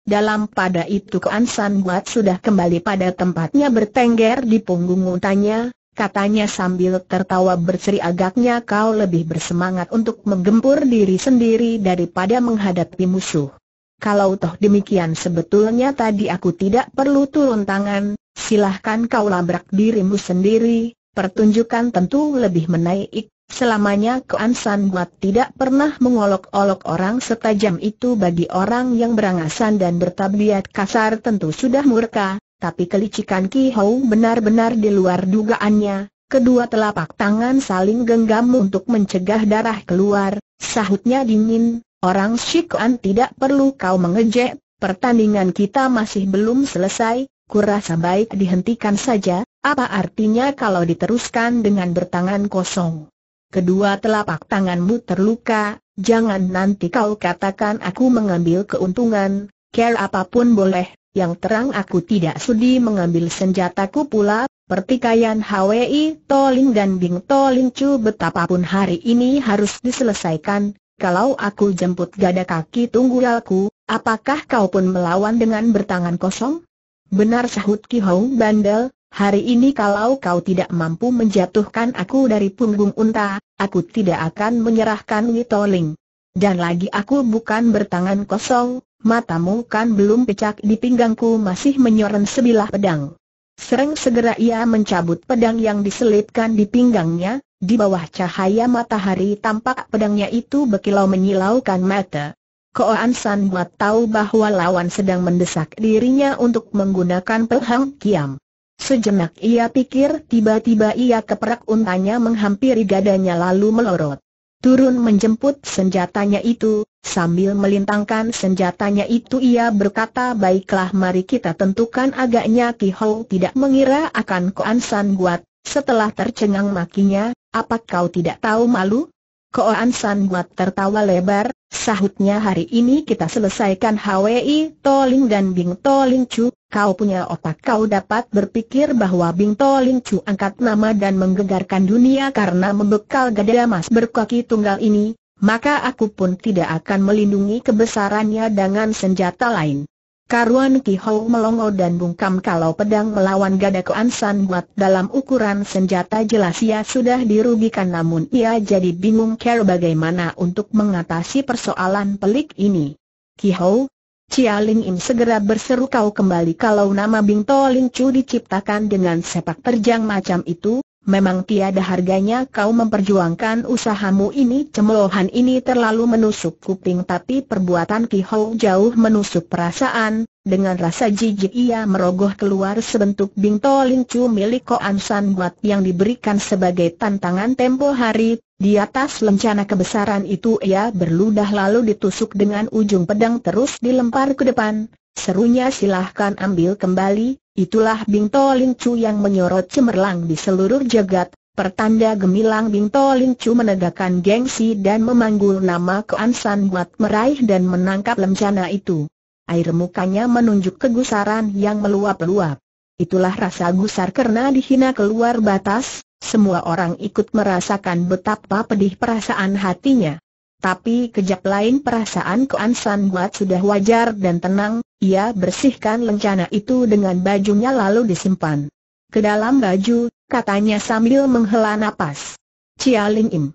Speaker 1: Dalam pada itu Kuan San Buat sudah kembali pada tempatnya bertengger di punggung untanya, katanya sambil tertawa berseri agaknya kau lebih bersemangat untuk menggempur diri sendiri daripada menghadapi musuh. Kalau toh demikian sebetulnya tadi aku tidak perlu turun tangan, silahkan kau labrak dirimu sendiri, pertunjukan tentu lebih menaik, selamanya keansan buat tidak pernah mengolok-olok orang setajam itu bagi orang yang berangasan dan bertabiat kasar tentu sudah murka, tapi kelicikan Ki Hou benar-benar di luar dugaannya, Kedua telapak tangan saling genggam untuk mencegah darah keluar, sahutnya dingin, orang Shikuan tidak perlu kau mengejek, pertandingan kita masih belum selesai, kurasa baik dihentikan saja, apa artinya kalau diteruskan dengan bertangan kosong? Kedua telapak tanganmu terluka, jangan nanti kau katakan aku mengambil keuntungan, care apapun boleh, yang terang aku tidak sudi mengambil senjataku pula, pertikaian HWI Toling dan Bing Toling Chu betapapun hari ini harus diselesaikan, kalau aku jemput gada kaki tunggu aku, apakah kau pun melawan dengan bertangan kosong? Benar sahut Ki Hong bandel, hari ini kalau kau tidak mampu menjatuhkan aku dari punggung unta, aku tidak akan menyerahkan Witoling. Dan lagi aku bukan bertangan kosong, matamu kan belum pecak di pinggangku masih menyoren sebilah pedang. Sereng segera ia mencabut pedang yang diselipkan di pinggangnya, di bawah cahaya matahari tampak pedangnya itu berkilau menyilaukan mata. Koan San buat tahu bahwa lawan sedang mendesak dirinya untuk menggunakan Pelhang Kiam. Sejenak ia pikir tiba-tiba ia keperak untanya menghampiri gadanya lalu melorot. Turun menjemput senjatanya itu, sambil melintangkan senjatanya itu ia berkata baiklah mari kita tentukan agaknya Ki Hou tidak mengira akan Koan San buat, setelah tercengang makinya, apakah kau tidak tahu malu? Koan San buat tertawa lebar, Sahutnya hari ini kita selesaikan HWI Toling dan Bing Toling Chu, kau punya otak kau dapat berpikir bahwa Bing Toling Chu angkat nama dan menggegarkan dunia karena membekal gada emas berkaki tunggal ini, maka aku pun tidak akan melindungi kebesarannya dengan senjata lain. Karuan Kihou melongo dan bungkam kalau pedang melawan gada keansan buat dalam ukuran senjata jelas ia sudah dirugikan namun ia jadi bingung care bagaimana untuk mengatasi persoalan pelik ini. Kihou, Chia Ling Im segera berseru kau kembali kalau nama Bing To Ling Chu diciptakan dengan sepak terjang macam itu, Memang tiada harganya kau memperjuangkan usahamu ini cemelohan ini terlalu menusuk kuping tapi perbuatan Ki Hou jauh menusuk perasaan Dengan rasa jijik ia merogoh keluar sebentuk bingto lincu milik An San Buat yang diberikan sebagai tantangan tempo hari Di atas lencana kebesaran itu ia berludah lalu ditusuk dengan ujung pedang terus dilempar ke depan Serunya silahkan ambil kembali, Itulah Bingto Chu yang menyorot cemerlang di seluruh jagat, pertanda gemilang Bingto Chu menegakkan gengsi dan memanggul nama Koan San buat meraih dan menangkap lencana itu. Air mukanya menunjuk kegusaran yang meluap-luap. Itulah rasa gusar karena dihina keluar batas, semua orang ikut merasakan betapa pedih perasaan hatinya. Tapi kejap lain perasaan ke San Huat sudah wajar dan tenang, ia bersihkan lencana itu dengan bajunya lalu disimpan. Ke dalam baju, katanya sambil menghela napas. Cia Ling Im.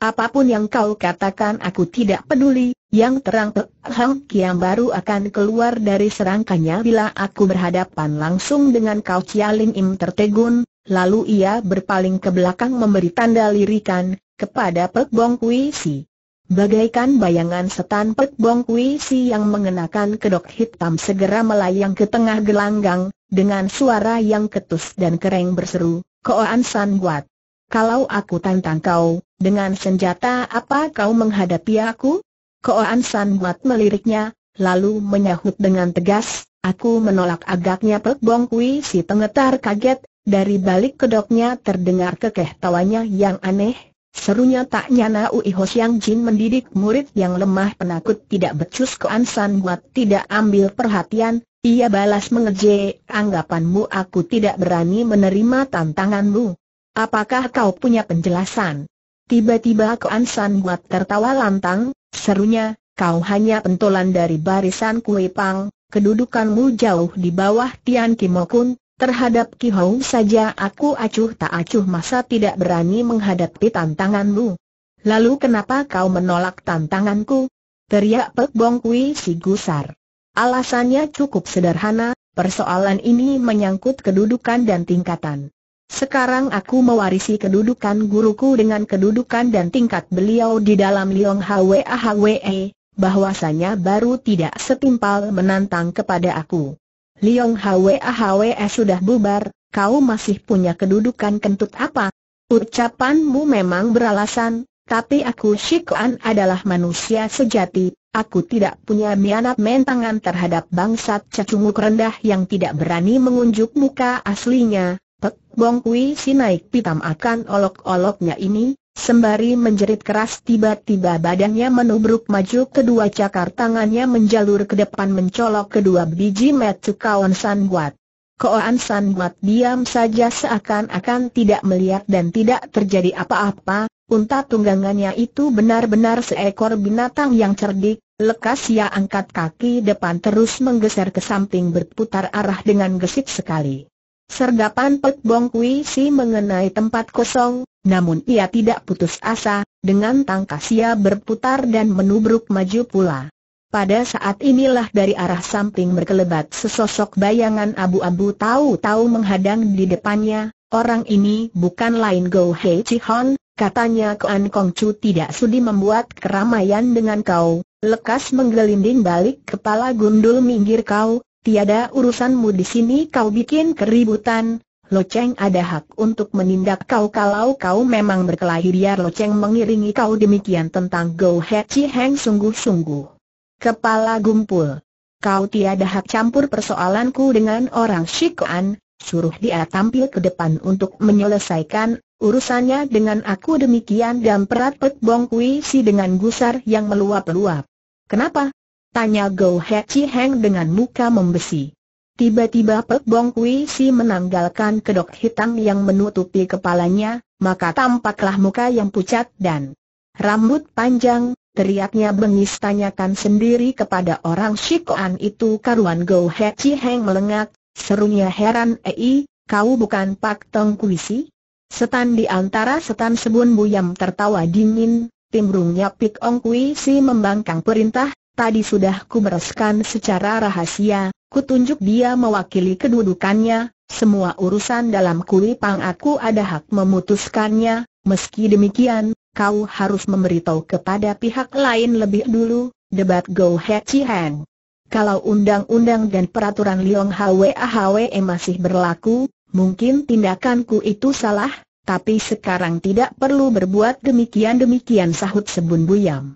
Speaker 1: Apapun yang kau katakan aku tidak peduli, yang terang Hang Kiam baru akan keluar dari serangkanya bila aku berhadapan langsung dengan kau Cia Ling Im tertegun, lalu ia berpaling ke belakang memberi tanda lirikan, kepada Pek Bong Kui Si. Bagaikan bayangan setan Pek Bong Kui Si yang mengenakan kedok hitam segera melayang ke tengah gelanggang, dengan suara yang ketus dan kereng berseru, Koan San Guat. Kalau aku tantang kau, dengan senjata apa kau menghadapi aku? Koan San Guat meliriknya, lalu menyahut dengan tegas, Aku menolak agaknya Pek Bong Kui si pengetar kaget, dari balik kedoknya terdengar kekeh tawanya yang aneh, Serunya tak nyana Ui Ho Siang Jin mendidik murid yang lemah penakut tidak becus ke Ansan buat tidak ambil perhatian, ia balas mengeje anggapanmu aku tidak berani menerima tantanganmu. Apakah kau punya penjelasan? Tiba-tiba ke Ansan buat tertawa lantang, serunya, kau hanya pentolan dari barisan Kui Pang, kedudukanmu jauh di bawah Tian Kimokun, Terhadap Kihou saja aku acuh tak acuh masa tidak berani menghadapi tantanganmu. Lalu kenapa kau menolak tantanganku? Teriak Pek Bong Kui si gusar. Alasannya cukup sederhana, persoalan ini menyangkut kedudukan dan tingkatan. Sekarang aku mewarisi kedudukan guruku dengan kedudukan dan tingkat beliau di dalam Liong Hwa Hwe, bahwasanya baru tidak setimpal menantang kepada aku. Liong Hwa Hwa sudah bubar, kau masih punya kedudukan kentut apa? Ucapanmu memang beralasan, tapi aku Shikuan adalah manusia sejati, aku tidak punya mianat mentangan terhadap bangsat cacunguk rendah yang tidak berani mengunjuk muka aslinya. Pek Bong Kui si naik pitam akan olok-oloknya ini, Sembari menjerit keras tiba-tiba badannya menubruk maju kedua cakar tangannya menjalur ke depan mencolok kedua biji metu kawan San Guat. Koan San diam saja seakan-akan tidak melihat dan tidak terjadi apa-apa, unta tunggangannya itu benar-benar seekor binatang yang cerdik, lekas ia angkat kaki depan terus menggeser ke samping berputar arah dengan gesit sekali. Sergapan Pek Bong Kui Si mengenai tempat kosong, namun ia tidak putus asa, dengan tangkas ia berputar dan menubruk maju pula. Pada saat inilah dari arah samping berkelebat sesosok bayangan abu-abu tahu-tahu menghadang di depannya, orang ini bukan lain Go Hei Hon, katanya Kuan Kong Chu tidak sudi membuat keramaian dengan kau, lekas menggelinding balik kepala gundul minggir kau, tiada urusanmu di sini kau bikin keributan, Lo Cheng ada hak untuk menindak kau kalau kau memang berkelahi biar Cheng mengiringi kau demikian tentang Go He Chi Heng sungguh-sungguh. Kepala gumpul. Kau tiada hak campur persoalanku dengan orang Shikuan, suruh dia tampil ke depan untuk menyelesaikan urusannya dengan aku demikian dan perat Pek Bong si dengan gusar yang meluap-luap. Kenapa? Tanya Go He Chi Heng dengan muka membesi. Tiba-tiba Pek Bong Kui Si menanggalkan kedok hitam yang menutupi kepalanya, maka tampaklah muka yang pucat dan rambut panjang, teriaknya bengis tanyakan sendiri kepada orang Shikoan itu karuan Go He Chi Heng melengak, serunya heran Ei, kau bukan Pak Tong Kui Si? Setan di antara setan sebun buyam tertawa dingin, timbrungnya Pik Ong Kui Si membangkang perintah, Tadi sudah ku bereskan secara rahasia, kutunjuk dia mewakili kedudukannya, semua urusan dalam pang aku ada hak memutuskannya, meski demikian, kau harus memberitahu kepada pihak lain lebih dulu, debat Go He Chi Kalau undang-undang dan peraturan Liong Hwe Ahwe masih berlaku, mungkin tindakanku itu salah, tapi sekarang tidak perlu berbuat demikian-demikian sahut sebun buyam.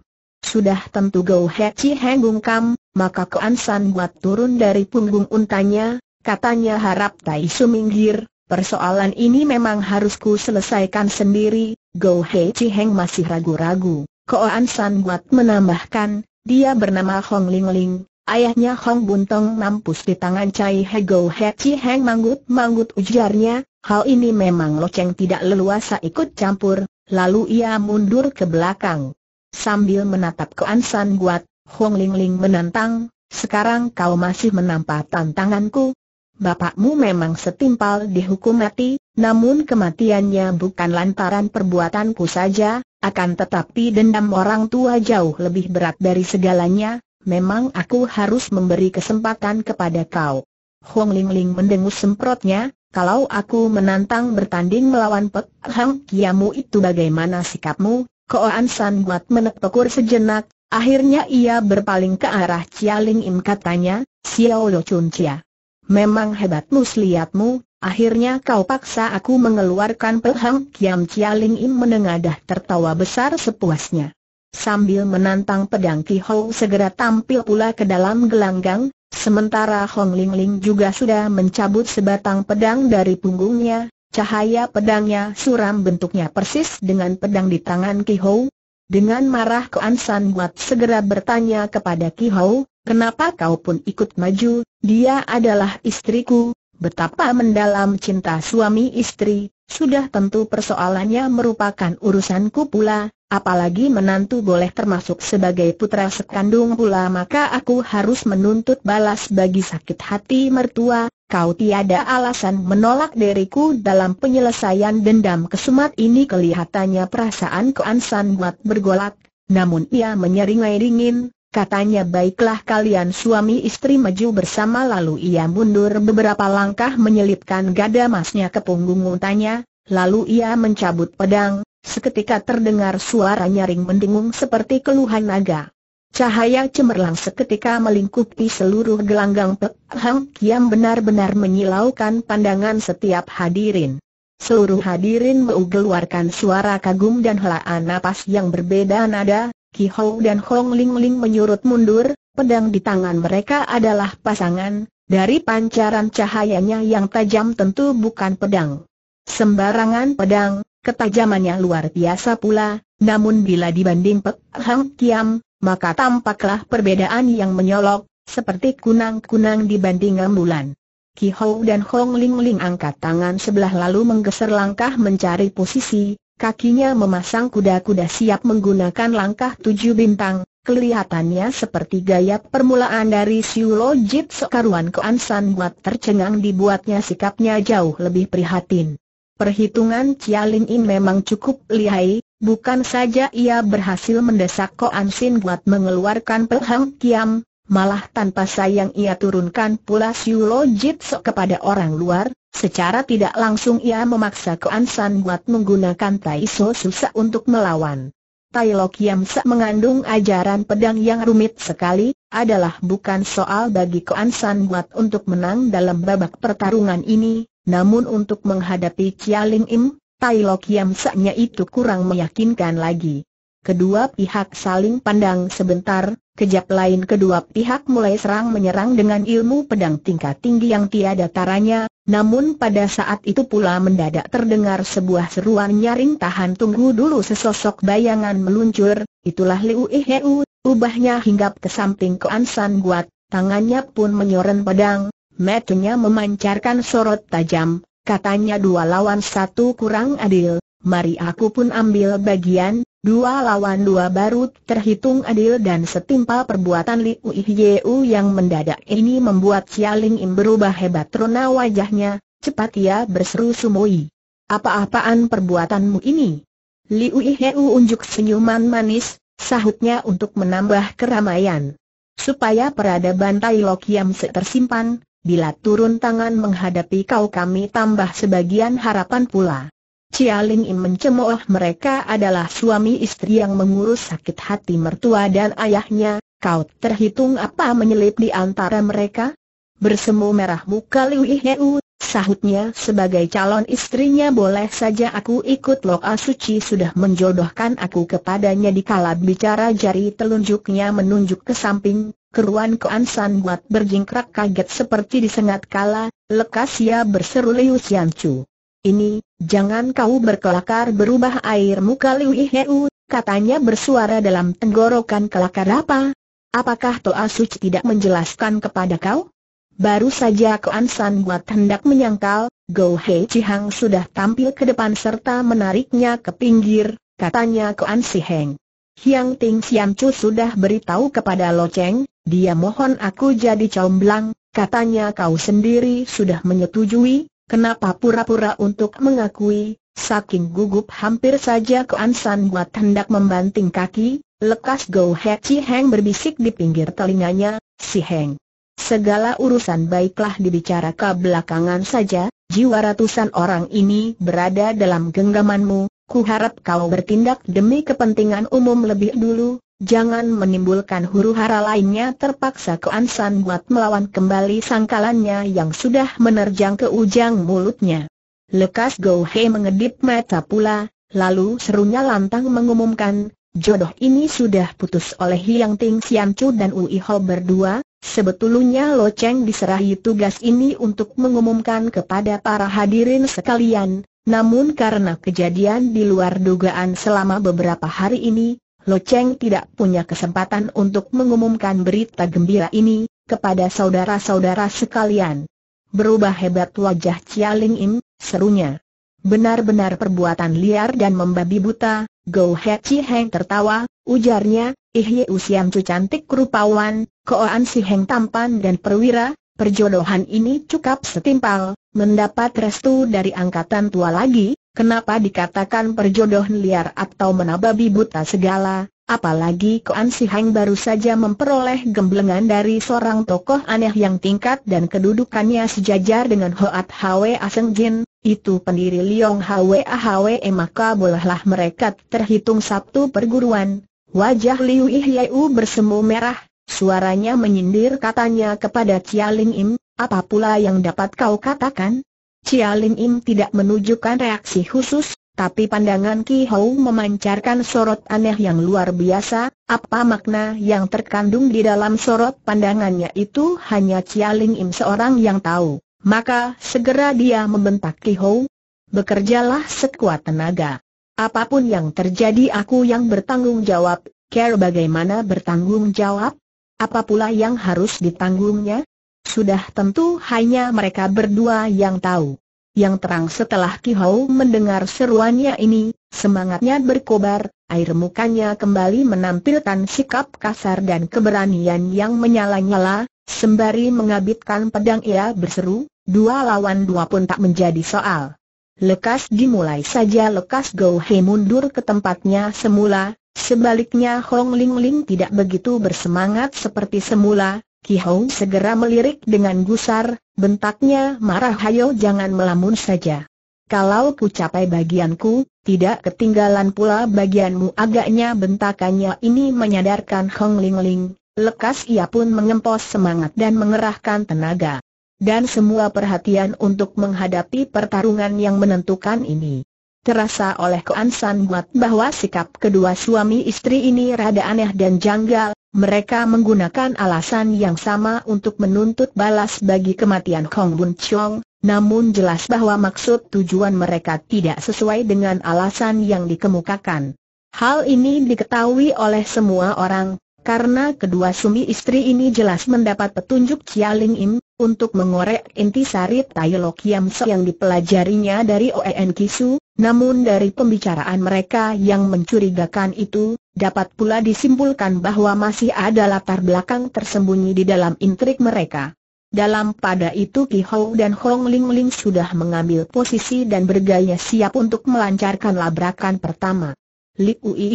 Speaker 1: Sudah tentu Go He Chi Heng bungkam, maka Kuan San buat turun dari punggung untanya, katanya harap Tai Su minggir, persoalan ini memang harus ku selesaikan sendiri, Go He Chi Heng masih ragu-ragu. Kuan San buat menambahkan, dia bernama Hong Ling Ling, Ayahnya Hong Buntong mampus di tangan Cai Hego He Chi Heng manggut-manggut ujarnya, hal ini memang loceng tidak leluasa ikut campur, lalu ia mundur ke belakang. Sambil menatap ke Ansan Guat, Hong Ling Ling menantang, sekarang kau masih menampar tantanganku? Bapakmu memang setimpal dihukum mati, namun kematiannya bukan lantaran perbuatanku saja, akan tetapi dendam orang tua jauh lebih berat dari segalanya, memang aku harus memberi kesempatan kepada kau. Hong Ling Ling mendengus semprotnya, kalau aku menantang bertanding melawan Pek Hang Kiamu itu bagaimana sikapmu? Koan San Buat menepukur sejenak, akhirnya ia berpaling ke arah Cialing Ling Im katanya, Xiao Lo Chun Chia. Memang hebat muslihatmu. akhirnya kau paksa aku mengeluarkan pelhang Kiam Cialing Ling Im menengadah tertawa besar sepuasnya. Sambil menantang pedang Ki Hou segera tampil pula ke dalam gelanggang, Sementara Hong Ling Ling juga sudah mencabut sebatang pedang dari punggungnya, Cahaya pedangnya suram bentuknya persis dengan pedang di tangan Ki Hou. Dengan marah Kuan San Guat segera bertanya kepada Ki Hou, kenapa kau pun ikut maju, dia adalah istriku, Betapa mendalam cinta suami istri, sudah tentu persoalannya merupakan urusanku pula, apalagi menantu boleh termasuk sebagai putra sekandung pula maka aku harus menuntut balas bagi sakit hati mertua, kau tiada alasan menolak diriku dalam penyelesaian dendam kesumat ini kelihatannya perasaan keansan buat bergolak, namun ia menyeringai dingin, Katanya baiklah kalian suami istri maju bersama lalu ia mundur beberapa langkah menyelipkan gada masnya ke punggung untanya, lalu ia mencabut pedang, seketika terdengar suara nyaring mendengung seperti keluhan naga. Cahaya cemerlang seketika melingkupi seluruh gelanggang pehang yang benar-benar menyilaukan pandangan setiap hadirin. Seluruh hadirin mengeluarkan suara kagum dan helaan napas yang berbeda nada, Ki Hou dan Hong Ling Ling menyurut mundur, pedang di tangan mereka adalah pasangan, dari pancaran cahayanya yang tajam tentu bukan pedang. Sembarangan pedang, ketajamannya luar biasa pula, namun bila dibanding Pek Hang Kiam, maka tampaklah perbedaan yang menyolok, seperti kunang-kunang dibanding ambulan. Ki Hou dan Hong Ling Ling angkat tangan sebelah lalu menggeser langkah mencari posisi, Kakinya memasang kuda-kuda siap menggunakan langkah tujuh bintang, kelihatannya seperti gaya permulaan dari Siulo Jip Sekaruan Koan Ansan buat tercengang dibuatnya sikapnya jauh lebih prihatin. Perhitungan Cialin In memang cukup lihai, bukan saja ia berhasil mendesak Koan Sin buat mengeluarkan Pelhang Kiam, Malah tanpa sayang ia turunkan pula Siulo sok kepada orang luar, secara tidak langsung ia memaksa Keansan San buat menggunakan Tai So susah untuk melawan. Tai Lo Kiam Sa mengandung ajaran pedang yang rumit sekali, adalah bukan soal bagi Keansan San buat untuk menang dalam babak pertarungan ini, namun untuk menghadapi Chia Ling Im, Tai Lo Kiam sa itu kurang meyakinkan lagi. Kedua pihak saling pandang sebentar, Kejap lain kedua pihak mulai serang menyerang dengan ilmu pedang tingkat tinggi yang tiada taranya, namun pada saat itu pula mendadak terdengar sebuah seruan nyaring tahan tunggu dulu sesosok bayangan meluncur, itulah Liu Iheu, ubahnya hinggap ke samping ke Ansan Guat, tangannya pun menyoren pedang, matanya memancarkan sorot tajam, katanya dua lawan satu kurang adil, mari aku pun ambil bagian, dua lawan dua baru terhitung adil dan setimpal perbuatan Liu Yiu yang mendadak ini membuat Xia Ling Im berubah hebat rona wajahnya, cepat ia berseru sumoi. Apa-apaan perbuatanmu ini? Liu Yiu unjuk senyuman manis, sahutnya untuk menambah keramaian. Supaya peradaban Tai Lokiam tersimpan, bila turun tangan menghadapi kau kami tambah sebagian harapan pula. Chia Ling Im mencemooh mereka adalah suami istri yang mengurus sakit hati mertua dan ayahnya, kau terhitung apa menyelip di antara mereka? Bersemu merah muka Liu Heu, sahutnya sebagai calon istrinya boleh saja aku ikut Loa Suci sudah menjodohkan aku kepadanya di dikala bicara jari telunjuknya menunjuk ke samping, keruan Koan San buat berjingkrak kaget seperti disengat kala, lekas ia berseru Liu Xianchu. Ini, Jangan kau berkelakar berubah air muka Liu Heu, katanya bersuara dalam tenggorokan kelakar apa? Apakah Toa Suci tidak menjelaskan kepada kau? Baru saja Kuan San buat hendak menyangkal, Go Hei Chihang sudah tampil ke depan serta menariknya ke pinggir, katanya Kuan Si Heng. Hiang Ting Siam Chu sudah beritahu kepada Lo Cheng, dia mohon aku jadi comblang, katanya kau sendiri sudah menyetujui, Kenapa pura-pura untuk mengakui, saking gugup hampir saja keansan buat hendak membanting kaki, lekas Go He Chi Heng berbisik di pinggir telinganya, Si Heng. Segala urusan baiklah dibicarakan belakangan saja, jiwa ratusan orang ini berada dalam genggamanmu, Kuharap kau bertindak demi kepentingan umum lebih dulu, Jangan menimbulkan huru-hara lainnya terpaksa keansan Ansan buat melawan kembali sangkalannya yang sudah menerjang ke ujang mulutnya. Lekas Gou He mengedip mata pula, lalu serunya lantang mengumumkan, jodoh ini sudah putus oleh Hiang Ting Sian Chu dan Ui Ho berdua, sebetulnya Lo Cheng diserahi tugas ini untuk mengumumkan kepada para hadirin sekalian, namun karena kejadian di luar dugaan selama beberapa hari ini, Lo Cheng tidak punya kesempatan untuk mengumumkan berita gembira ini kepada saudara-saudara sekalian. Berubah hebat wajah Chia Ling Im, serunya. Benar-benar perbuatan liar dan membabi buta, Go He Chi Heng tertawa, ujarnya, Ih Ye Usiam Cu cantik rupawan, Koan Si Heng tampan dan perwira, perjodohan ini cukup setimpal, mendapat restu dari angkatan tua lagi, Kenapa dikatakan perjodohan liar atau menababi buta segala, apalagi Koan Si baru saja memperoleh gemblengan dari seorang tokoh aneh yang tingkat dan kedudukannya sejajar dengan Hoat Hwe Aseng Jin, itu pendiri Liong Hwe Hwe maka bolehlah mereka terhitung satu perguruan. Wajah Liu Ihyeu bersemu merah, suaranya menyindir katanya kepada Chia Ling Im, apa pula yang dapat kau katakan? Chia Lin Im tidak menunjukkan reaksi khusus, tapi pandangan Ki Hou memancarkan sorot aneh yang luar biasa, apa makna yang terkandung di dalam sorot pandangannya itu hanya Chia Lin Im seorang yang tahu. Maka segera dia membentak Ki Hou, bekerjalah sekuat tenaga. Apapun yang terjadi aku yang bertanggung jawab, care bagaimana bertanggung jawab? Apa pula yang harus ditanggungnya? Sudah tentu hanya mereka berdua yang tahu. Yang terang setelah Ki mendengar seruannya ini, semangatnya berkobar, air mukanya kembali menampilkan sikap kasar dan keberanian yang menyala-nyala, sembari mengabitkan pedang ia berseru, dua lawan dua pun tak menjadi soal. Lekas dimulai saja lekas Go He mundur ke tempatnya semula, sebaliknya Hong Ling Ling tidak begitu bersemangat seperti semula, Ki Hong segera melirik dengan gusar, bentaknya marah hayo jangan melamun saja. Kalau ku capai bagianku, tidak ketinggalan pula bagianmu agaknya bentakannya ini menyadarkan Hong Ling Ling, lekas ia pun mengempos semangat dan mengerahkan tenaga. Dan semua perhatian untuk menghadapi pertarungan yang menentukan ini. Terasa oleh Koan San Buat bahwa sikap kedua suami istri ini rada aneh dan janggal, mereka menggunakan alasan yang sama untuk menuntut balas bagi kematian Kong Bun Chong, namun jelas bahwa maksud tujuan mereka tidak sesuai dengan alasan yang dikemukakan. Hal ini diketahui oleh semua orang, karena kedua suami istri ini jelas mendapat petunjuk Chia Ling Im, untuk mengorek inti sari Tai Lok Yam Se yang dipelajarinya dari Oen Kisu, namun dari pembicaraan mereka yang mencurigakan itu, dapat pula disimpulkan bahwa masih ada latar belakang tersembunyi di dalam intrik mereka. Dalam pada itu Ki Hou dan Hong Ling Ling sudah mengambil posisi dan bergaya siap untuk melancarkan labrakan pertama. Li Ui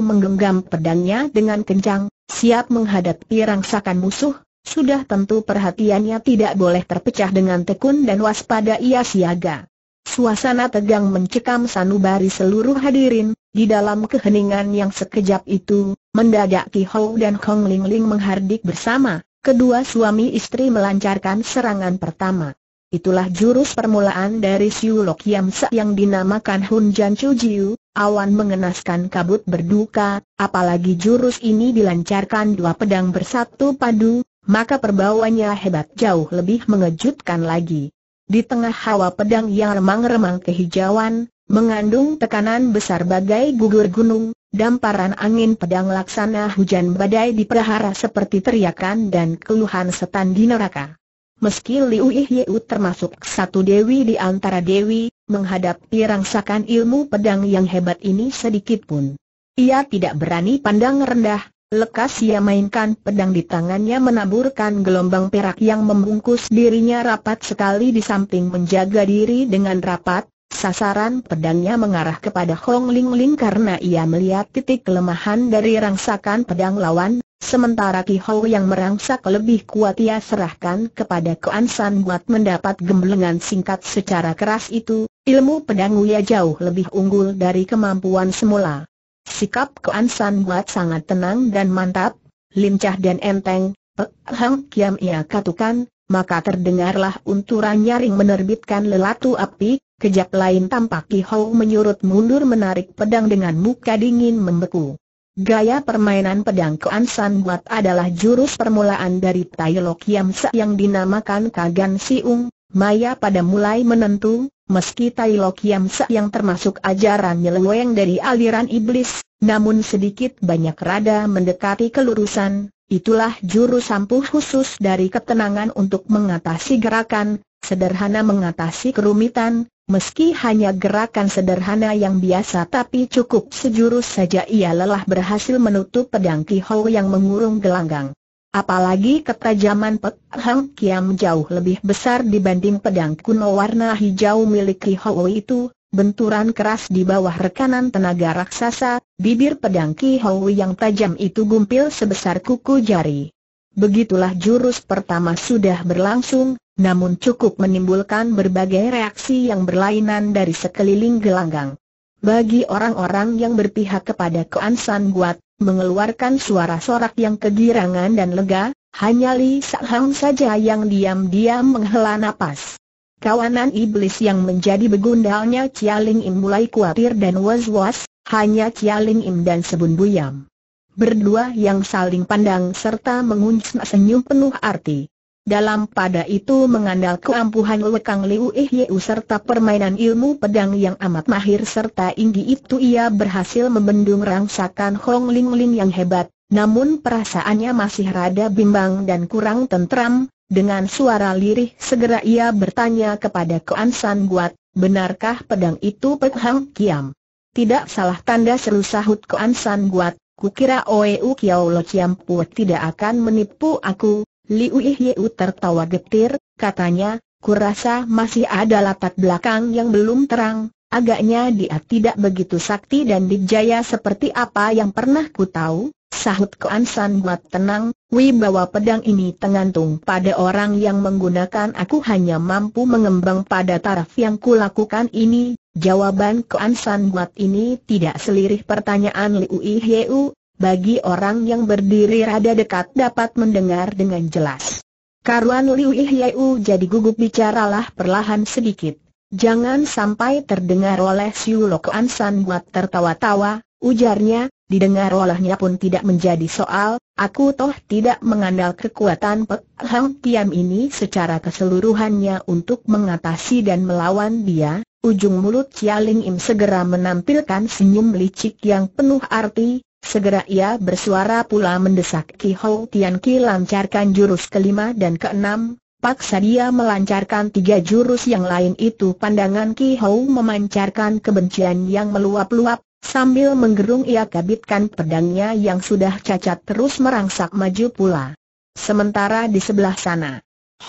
Speaker 1: menggenggam pedangnya dengan kencang, siap menghadapi rangsakan musuh, sudah tentu perhatiannya tidak boleh terpecah dengan tekun dan waspada ia siaga. Suasana tegang mencekam sanubari seluruh hadirin, di dalam keheningan yang sekejap itu, mendadak Ki Hou dan Kong Ling Ling menghardik bersama, kedua suami istri melancarkan serangan pertama. Itulah jurus permulaan dari Siu Lok Yam Se yang dinamakan Hun Jan Chu Jiu, awan mengenaskan kabut berduka, apalagi jurus ini dilancarkan dua pedang bersatu padu, maka perbawanya hebat jauh lebih mengejutkan lagi. Di tengah hawa pedang yang remang-remang kehijauan, mengandung tekanan besar bagai gugur gunung, damparan angin pedang laksana hujan badai diperhara seperti teriakan dan keluhan setan di neraka. Meski Liu Yiu termasuk satu dewi di antara dewi, menghadapi rangsakan ilmu pedang yang hebat ini sedikit pun. Ia tidak berani pandang rendah, Lekas ia mainkan pedang di tangannya menaburkan gelombang perak yang membungkus dirinya rapat sekali di samping menjaga diri dengan rapat, sasaran pedangnya mengarah kepada Hong Ling Ling karena ia melihat titik kelemahan dari rangsakan pedang lawan, sementara Ki Hou yang merangsak lebih kuat ia serahkan kepada Kuan San buat mendapat gemblengan singkat secara keras itu, ilmu pedang ia jauh lebih unggul dari kemampuan semula. Sikap Koan San Buat sangat tenang dan mantap, lincah dan enteng, Hang Kiam ia katukan, maka terdengarlah unturan nyaring menerbitkan lelatu api, kejap lain tampak Ki Hou menyurut mundur menarik pedang dengan muka dingin membeku. Gaya permainan pedang Koan San Buat adalah jurus permulaan dari Tai Lo Kiam Sa yang dinamakan Kagan Siung, Maya pada mulai menentu, Meski Tai Lok Yam Sa yang termasuk ajaran nyeleweng dari aliran iblis, namun sedikit banyak rada mendekati kelurusan, itulah jurus sampuh khusus dari ketenangan untuk mengatasi gerakan, sederhana mengatasi kerumitan, meski hanya gerakan sederhana yang biasa tapi cukup sejurus saja ia lelah berhasil menutup pedang Ki Hou yang mengurung gelanggang. Apalagi ketajaman Pek Kiam jauh lebih besar dibanding pedang kuno warna hijau milik Ki itu, benturan keras di bawah rekanan tenaga raksasa, bibir pedang Ki yang tajam itu gumpil sebesar kuku jari. Begitulah jurus pertama sudah berlangsung, namun cukup menimbulkan berbagai reaksi yang berlainan dari sekeliling gelanggang. Bagi orang-orang yang berpihak kepada Keansan Guat mengeluarkan suara sorak yang kegirangan dan lega, hanya Li Sakhang saja yang diam-diam menghela napas. Kawanan iblis yang menjadi begundalnya Chia Ling Im mulai khawatir dan was-was, hanya Chia Ling Im dan Sebun Buyam. Berdua yang saling pandang serta mengunjung senyum penuh arti. Dalam pada itu mengandal keampuhan Lekang Liu eh Yeu serta permainan ilmu pedang yang amat mahir serta inggi itu ia berhasil membendung rangsakan Hong Ling Ling yang hebat, namun perasaannya masih rada bimbang dan kurang tentram, dengan suara lirih segera ia bertanya kepada Kuan San Guat, benarkah pedang itu Pek Hang Kiam? Tidak salah tanda seru sahut Kuan San Guat, Kukira U Kiao Lo Pu tidak akan menipu aku, Liu Yiu tertawa getir, katanya, kurasa masih ada latar belakang yang belum terang, agaknya dia tidak begitu sakti dan dijaya seperti apa yang pernah ku tahu, sahut ke Ansan buat tenang, wibawa pedang ini tengantung pada orang yang menggunakan aku hanya mampu mengembang pada taraf yang kulakukan ini, jawaban ke Ansan buat ini tidak selirih pertanyaan Liu Yiu, bagi orang yang berdiri rada dekat dapat mendengar dengan jelas. Karuan Liu Ihyeu jadi gugup bicaralah perlahan sedikit. Jangan sampai terdengar oleh Siu Lok Ansan buat tertawa-tawa, ujarnya, didengar olehnya pun tidak menjadi soal, aku toh tidak mengandal kekuatan Pek Hang Tiam ini secara keseluruhannya untuk mengatasi dan melawan dia, Ujung mulut Chia Ling Im segera menampilkan senyum licik yang penuh arti, Segera ia bersuara pula mendesak Ki Hou Tian Ki lancarkan jurus kelima dan keenam, paksa dia melancarkan tiga jurus yang lain itu pandangan Ki Hou memancarkan kebencian yang meluap-luap, sambil menggerung ia kabitkan pedangnya yang sudah cacat terus merangsak maju pula. Sementara di sebelah sana,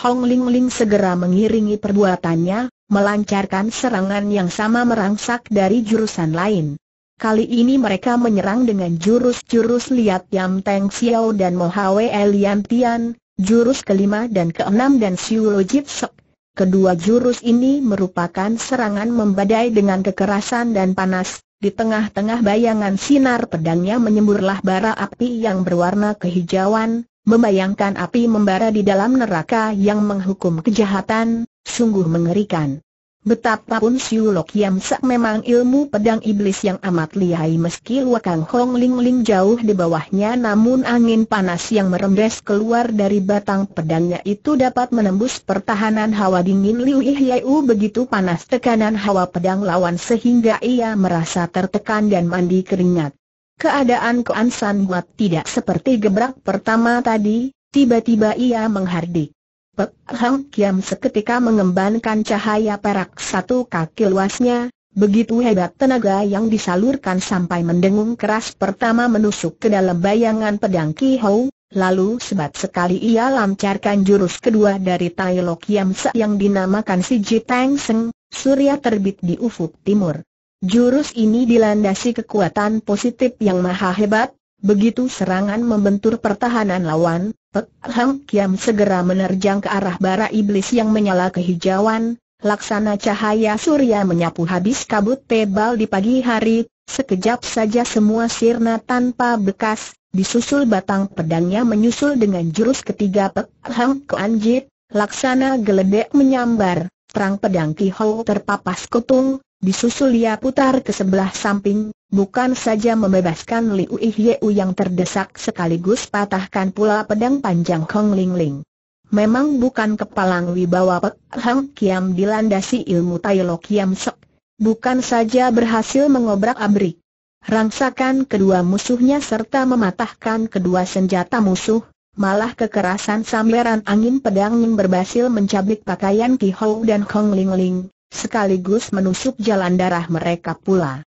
Speaker 1: Hong Ling Ling segera mengiringi perbuatannya, melancarkan serangan yang sama merangsak dari jurusan lain. Kali ini mereka menyerang dengan jurus-jurus Liat Yam Teng Xiao dan Mohawe Elian Tian, jurus kelima dan keenam dan Siulo Jip Sok. Kedua jurus ini merupakan serangan membadai dengan kekerasan dan panas, di tengah-tengah bayangan sinar pedangnya menyemburlah bara api yang berwarna kehijauan, membayangkan api membara di dalam neraka yang menghukum kejahatan, sungguh mengerikan. Betapapun Siu Lok Yam Sak memang ilmu pedang iblis yang amat lihai meski Wakang Hong Ling Ling jauh di bawahnya namun angin panas yang merembes keluar dari batang pedangnya itu dapat menembus pertahanan hawa dingin Liu Yiu begitu panas tekanan hawa pedang lawan sehingga ia merasa tertekan dan mandi keringat. Keadaan Koan San Huat tidak seperti gebrak pertama tadi, tiba-tiba ia menghardik. Pek Hang Kiam seketika mengembangkan cahaya perak satu kaki luasnya, begitu hebat tenaga yang disalurkan sampai mendengung keras pertama menusuk ke dalam bayangan pedang Ki Hou, lalu sebat sekali ia lancarkan jurus kedua dari Tai Lo Kiam Se yang dinamakan Si Ji Tang Seng, Surya Terbit di Ufuk Timur. Jurus ini dilandasi kekuatan positif yang maha hebat, Begitu serangan membentur pertahanan lawan, Pek Hang Kiam segera menerjang ke arah bara iblis yang menyala kehijauan, laksana cahaya surya menyapu habis kabut tebal di pagi hari, sekejap saja semua sirna tanpa bekas, disusul batang pedangnya menyusul dengan jurus ketiga Pek Hang Kuan Jit, laksana geledek menyambar, terang pedang Ki Hou terpapas kutung, Disusul ia putar ke sebelah samping, bukan saja membebaskan Liu Ihyeu yang terdesak sekaligus patahkan pula pedang panjang Kong Ling Ling. Memang bukan kepalang wibawa Pek Hang Kiam dilandasi ilmu Tai Lo Kiam Sek, bukan saja berhasil mengobrak abrik. Rangsakan kedua musuhnya serta mematahkan kedua senjata musuh, malah kekerasan sambaran angin pedang yang berhasil mencabik pakaian Ki Hou dan Kong Ling Ling, sekaligus menusuk jalan darah mereka pula.